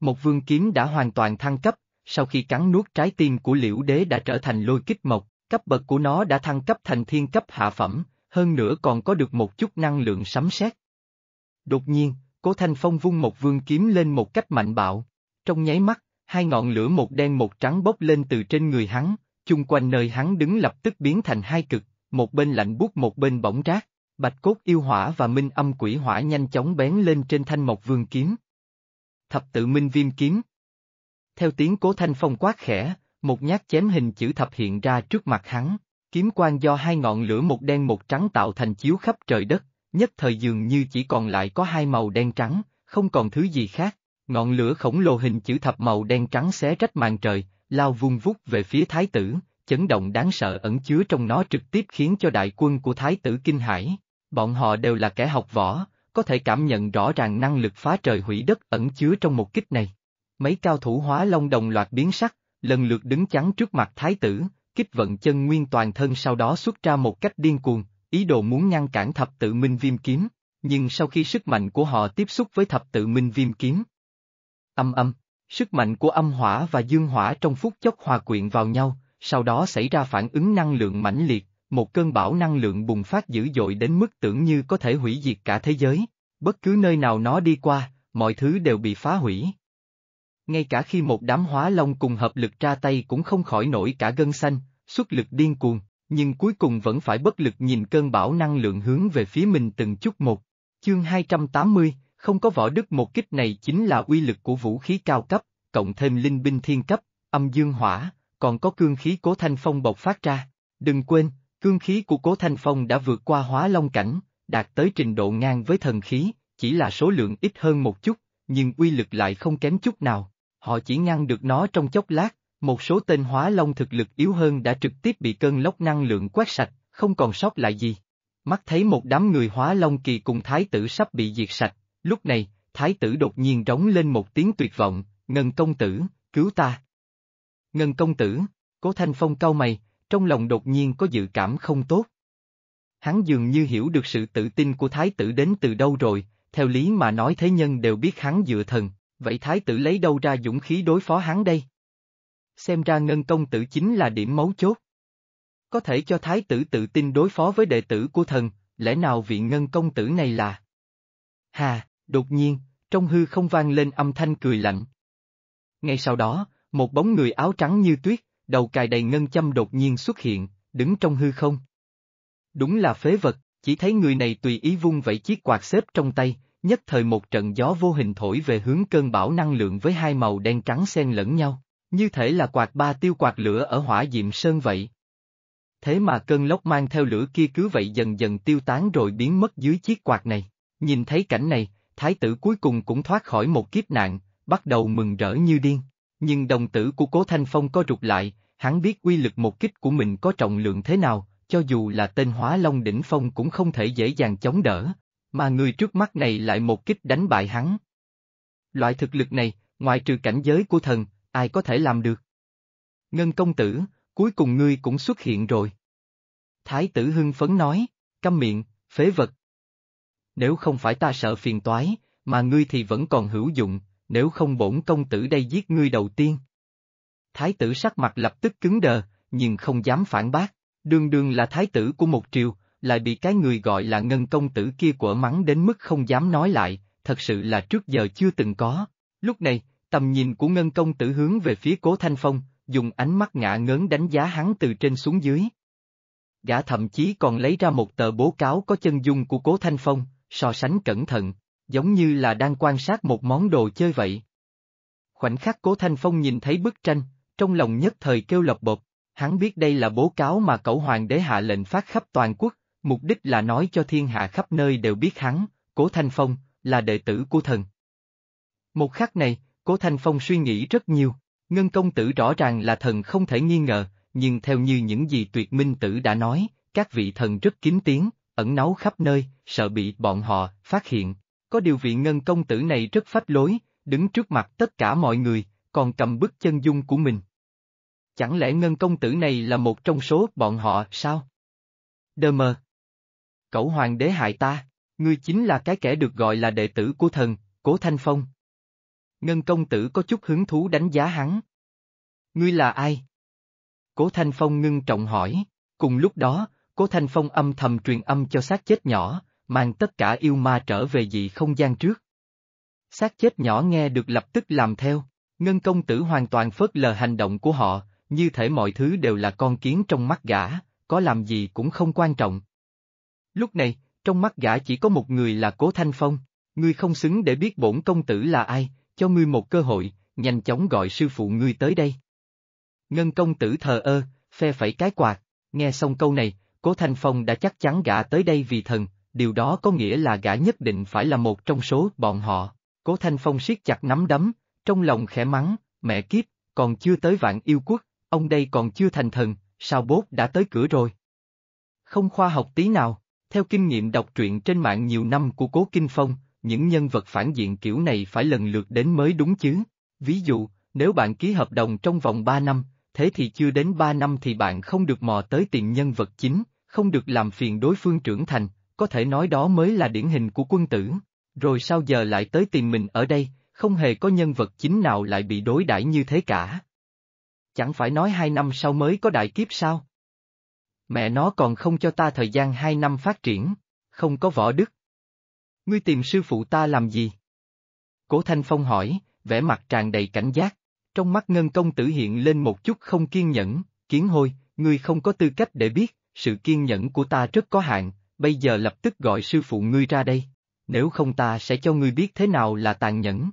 Một vương kiếm đã hoàn toàn thăng cấp, sau khi cắn nuốt trái tim của liễu đế đã trở thành lôi kích mộc, cấp bậc của nó đã thăng cấp thành thiên cấp hạ phẩm, hơn nữa còn có được một chút năng lượng sấm sét. Đột nhiên, Cố Thanh Phong vung một vương kiếm lên một cách mạnh bạo. Trong nháy mắt, hai ngọn lửa một đen một trắng bốc lên từ trên người hắn, chung quanh nơi hắn đứng lập tức biến thành hai cực một bên lạnh buốt một bên bỏng rác, bạch cốt yêu hỏa và minh âm quỷ hỏa nhanh chóng bén lên trên thanh mộc vương kiếm. Thập tự minh viêm kiếm. Theo tiếng cố thanh phong quát khẽ, một nhát chém hình chữ thập hiện ra trước mặt hắn, kiếm quang do hai ngọn lửa một đen một trắng tạo thành chiếu khắp trời đất, nhất thời dường như chỉ còn lại có hai màu đen trắng, không còn thứ gì khác, ngọn lửa khổng lồ hình chữ thập màu đen trắng xé rách màn trời, lao vung vút về phía thái tử, chấn động đáng sợ ẩn chứa trong nó trực tiếp khiến cho đại quân của thái tử kinh hãi. Bọn họ đều là kẻ học võ, có thể cảm nhận rõ ràng năng lực phá trời hủy đất ẩn chứa trong một kích này. Mấy cao thủ hóa long đồng loạt biến sắc, lần lượt đứng chắn trước mặt thái tử, kích vận chân nguyên toàn thân sau đó xuất ra một cách điên cuồng, ý đồ muốn ngăn cản thập tự minh viêm kiếm, nhưng sau khi sức mạnh của họ tiếp xúc với thập tự minh viêm kiếm. Âm âm, sức mạnh của âm hỏa và dương hỏa trong phút chốc hòa quyện vào nhau, sau đó xảy ra phản ứng năng lượng mãnh liệt, một cơn bão năng lượng bùng phát dữ dội đến mức tưởng như có thể hủy diệt cả thế giới. Bất cứ nơi nào nó đi qua, mọi thứ đều bị phá hủy. Ngay cả khi một đám hóa long cùng hợp lực ra tay cũng không khỏi nổi cả gân xanh, xuất lực điên cuồng, nhưng cuối cùng vẫn phải bất lực nhìn cơn bão năng lượng hướng về phía mình từng chút một. Chương 280, không có võ đức một kích này chính là uy lực của vũ khí cao cấp, cộng thêm linh binh thiên cấp, âm dương hỏa, còn có cương khí cố thanh phong bộc phát ra. Đừng quên, cương khí của cố thanh phong đã vượt qua hóa long cảnh, đạt tới trình độ ngang với thần khí, chỉ là số lượng ít hơn một chút, nhưng uy lực lại không kém chút nào. Họ chỉ ngăn được nó trong chốc lát, một số tên hóa long thực lực yếu hơn đã trực tiếp bị cơn lốc năng lượng quét sạch, không còn sót lại gì. Mắt thấy một đám người hóa long kỳ cùng thái tử sắp bị diệt sạch, lúc này, thái tử đột nhiên rống lên một tiếng tuyệt vọng, ngân công tử, cứu ta. Ngân công tử, cố thanh phong cau mày, trong lòng đột nhiên có dự cảm không tốt. Hắn dường như hiểu được sự tự tin của thái tử đến từ đâu rồi, theo lý mà nói thế nhân đều biết hắn dựa thần, vậy thái tử lấy đâu ra dũng khí đối phó hắn đây? Xem ra ngân công tử chính là điểm mấu chốt. Có thể cho thái tử tự tin đối phó với đệ tử của thần, lẽ nào vị ngân công tử này là... Hà, đột nhiên, trong hư không vang lên âm thanh cười lạnh. Ngay sau đó, một bóng người áo trắng như tuyết, đầu cài đầy ngân châm đột nhiên xuất hiện, đứng trong hư không. Đúng là phế vật, chỉ thấy người này tùy ý vung vẩy chiếc quạt xếp trong tay, nhất thời một trận gió vô hình thổi về hướng cơn bão năng lượng với hai màu đen trắng xen lẫn nhau, như thể là quạt ba tiêu quạt lửa ở hỏa diệm sơn vậy. Thế mà cơn lốc mang theo lửa kia cứ vậy dần dần tiêu tán rồi biến mất dưới chiếc quạt này, nhìn thấy cảnh này, thái tử cuối cùng cũng thoát khỏi một kiếp nạn, bắt đầu mừng rỡ như điên. Nhưng đồng tử của Cố Thanh Phong có rụt lại, hắn biết uy lực một kích của mình có trọng lượng thế nào, cho dù là tên hóa long đỉnh phong cũng không thể dễ dàng chống đỡ, mà người trước mắt này lại một kích đánh bại hắn. Loại thực lực này, ngoài trừ cảnh giới của thần, ai có thể làm được? Ngân công tử, cuối cùng ngươi cũng xuất hiện rồi. Thái tử hưng phấn nói, câm miệng, phế vật. Nếu không phải ta sợ phiền toái, mà ngươi thì vẫn còn hữu dụng, nếu không bổn công tử đây giết ngươi đầu tiên. Thái tử sắc mặt lập tức cứng đờ, nhưng không dám phản bác, đương đương là thái tử của một triều, lại bị cái người gọi là ngân công tử kia quở mắng đến mức không dám nói lại, thật sự là trước giờ chưa từng có. Lúc này, tầm nhìn của ngân công tử hướng về phía cố thanh phong, dùng ánh mắt ngạ ngớn đánh giá hắn từ trên xuống dưới. Gã thậm chí còn lấy ra một tờ bố cáo có chân dung của cố thanh phong, so sánh cẩn thận, giống như là đang quan sát một món đồ chơi vậy. Khoảnh khắc Cố Thanh Phong nhìn thấy bức tranh, trong lòng nhất thời kêu lọc bột, hắn biết đây là bố cáo mà cậu hoàng đế hạ lệnh phát khắp toàn quốc, mục đích là nói cho thiên hạ khắp nơi đều biết hắn, Cố Thanh Phong, là đệ tử của thần. Một khắc này, Cố Thanh Phong suy nghĩ rất nhiều, Ngân Công Tử rõ ràng là thần không thể nghi ngờ, nhưng theo như những gì tuyệt minh tử đã nói, các vị thần rất kín tiếng, ẩn náu khắp nơi, sợ bị bọn họ phát hiện, có điều vị ngân công tử này rất phách lối, đứng trước mặt tất cả mọi người, còn cầm bức chân dung của mình. Chẳng lẽ ngân công tử này là một trong số bọn họ sao? Đơ mờ. Cậu hoàng đế hại ta, ngươi chính là cái kẻ được gọi là đệ tử của thần, cố thanh phong. Ngân công tử có chút hứng thú đánh giá hắn. Ngươi là ai? Cố thanh phong ngưng trọng hỏi, cùng lúc đó, cố thanh phong âm thầm truyền âm cho xác chết nhỏ, mang tất cả yêu ma trở về dị không gian trước. xác chết nhỏ nghe được lập tức làm theo, ngân công tử hoàn toàn phớt lờ hành động của họ, như thể mọi thứ đều là con kiến trong mắt gã, có làm gì cũng không quan trọng. Lúc này, trong mắt gã chỉ có một người là Cố Thanh Phong, ngươi không xứng để biết bổn công tử là ai, cho ngươi một cơ hội, nhanh chóng gọi sư phụ ngươi tới đây. Ngân công tử thờ ơ, phe phẩy cái quạt, nghe xong câu này, Cố Thanh Phong đã chắc chắn gã tới đây vì thần, điều đó có nghĩa là gã nhất định phải là một trong số bọn họ. Cố Thanh Phong siết chặt nắm đấm, trong lòng khẽ mắng, mẹ kiếp, còn chưa tới vạn yêu quốc, ông đây còn chưa thành thần, sao bốt đã tới cửa rồi. Không khoa học tí nào, theo kinh nghiệm đọc truyện trên mạng nhiều năm của Cố Kinh Phong, những nhân vật phản diện kiểu này phải lần lượt đến mới đúng chứ. Ví dụ, nếu bạn ký hợp đồng trong vòng 3 năm, thế thì chưa đến 3 năm thì bạn không được mò tới tiền nhân vật chính, không được làm phiền đối phương trưởng thành, có thể nói đó mới là điển hình của quân tử. Rồi sao giờ lại tới tìm mình ở đây, không hề có nhân vật chính nào lại bị đối đãi như thế cả. Chẳng phải nói hai năm sau mới có đại kiếp sao? Mẹ nó còn không cho ta thời gian hai năm phát triển, không có võ đức. Ngươi tìm sư phụ ta làm gì? Cố Thanh Phong hỏi, vẻ mặt tràn đầy cảnh giác, trong mắt Ngân Công Tử hiện lên một chút không kiên nhẫn, kiến hôi, ngươi không có tư cách để biết, sự kiên nhẫn của ta rất có hạn, bây giờ lập tức gọi sư phụ ngươi ra đây, nếu không ta sẽ cho ngươi biết thế nào là tàn nhẫn.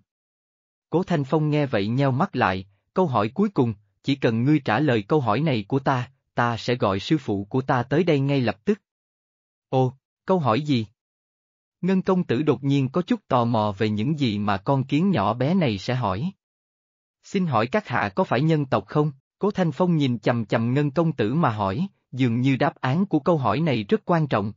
Cố Thanh Phong nghe vậy nheo mắt lại, câu hỏi cuối cùng, chỉ cần ngươi trả lời câu hỏi này của ta, ta sẽ gọi sư phụ của ta tới đây ngay lập tức. Ồ, câu hỏi gì? Ngân công tử đột nhiên có chút tò mò về những gì mà con kiến nhỏ bé này sẽ hỏi. Xin hỏi các hạ có phải nhân tộc không? Cố Thanh Phong nhìn chầm chầm Ngân công tử mà hỏi, dường như đáp án của câu hỏi này rất quan trọng,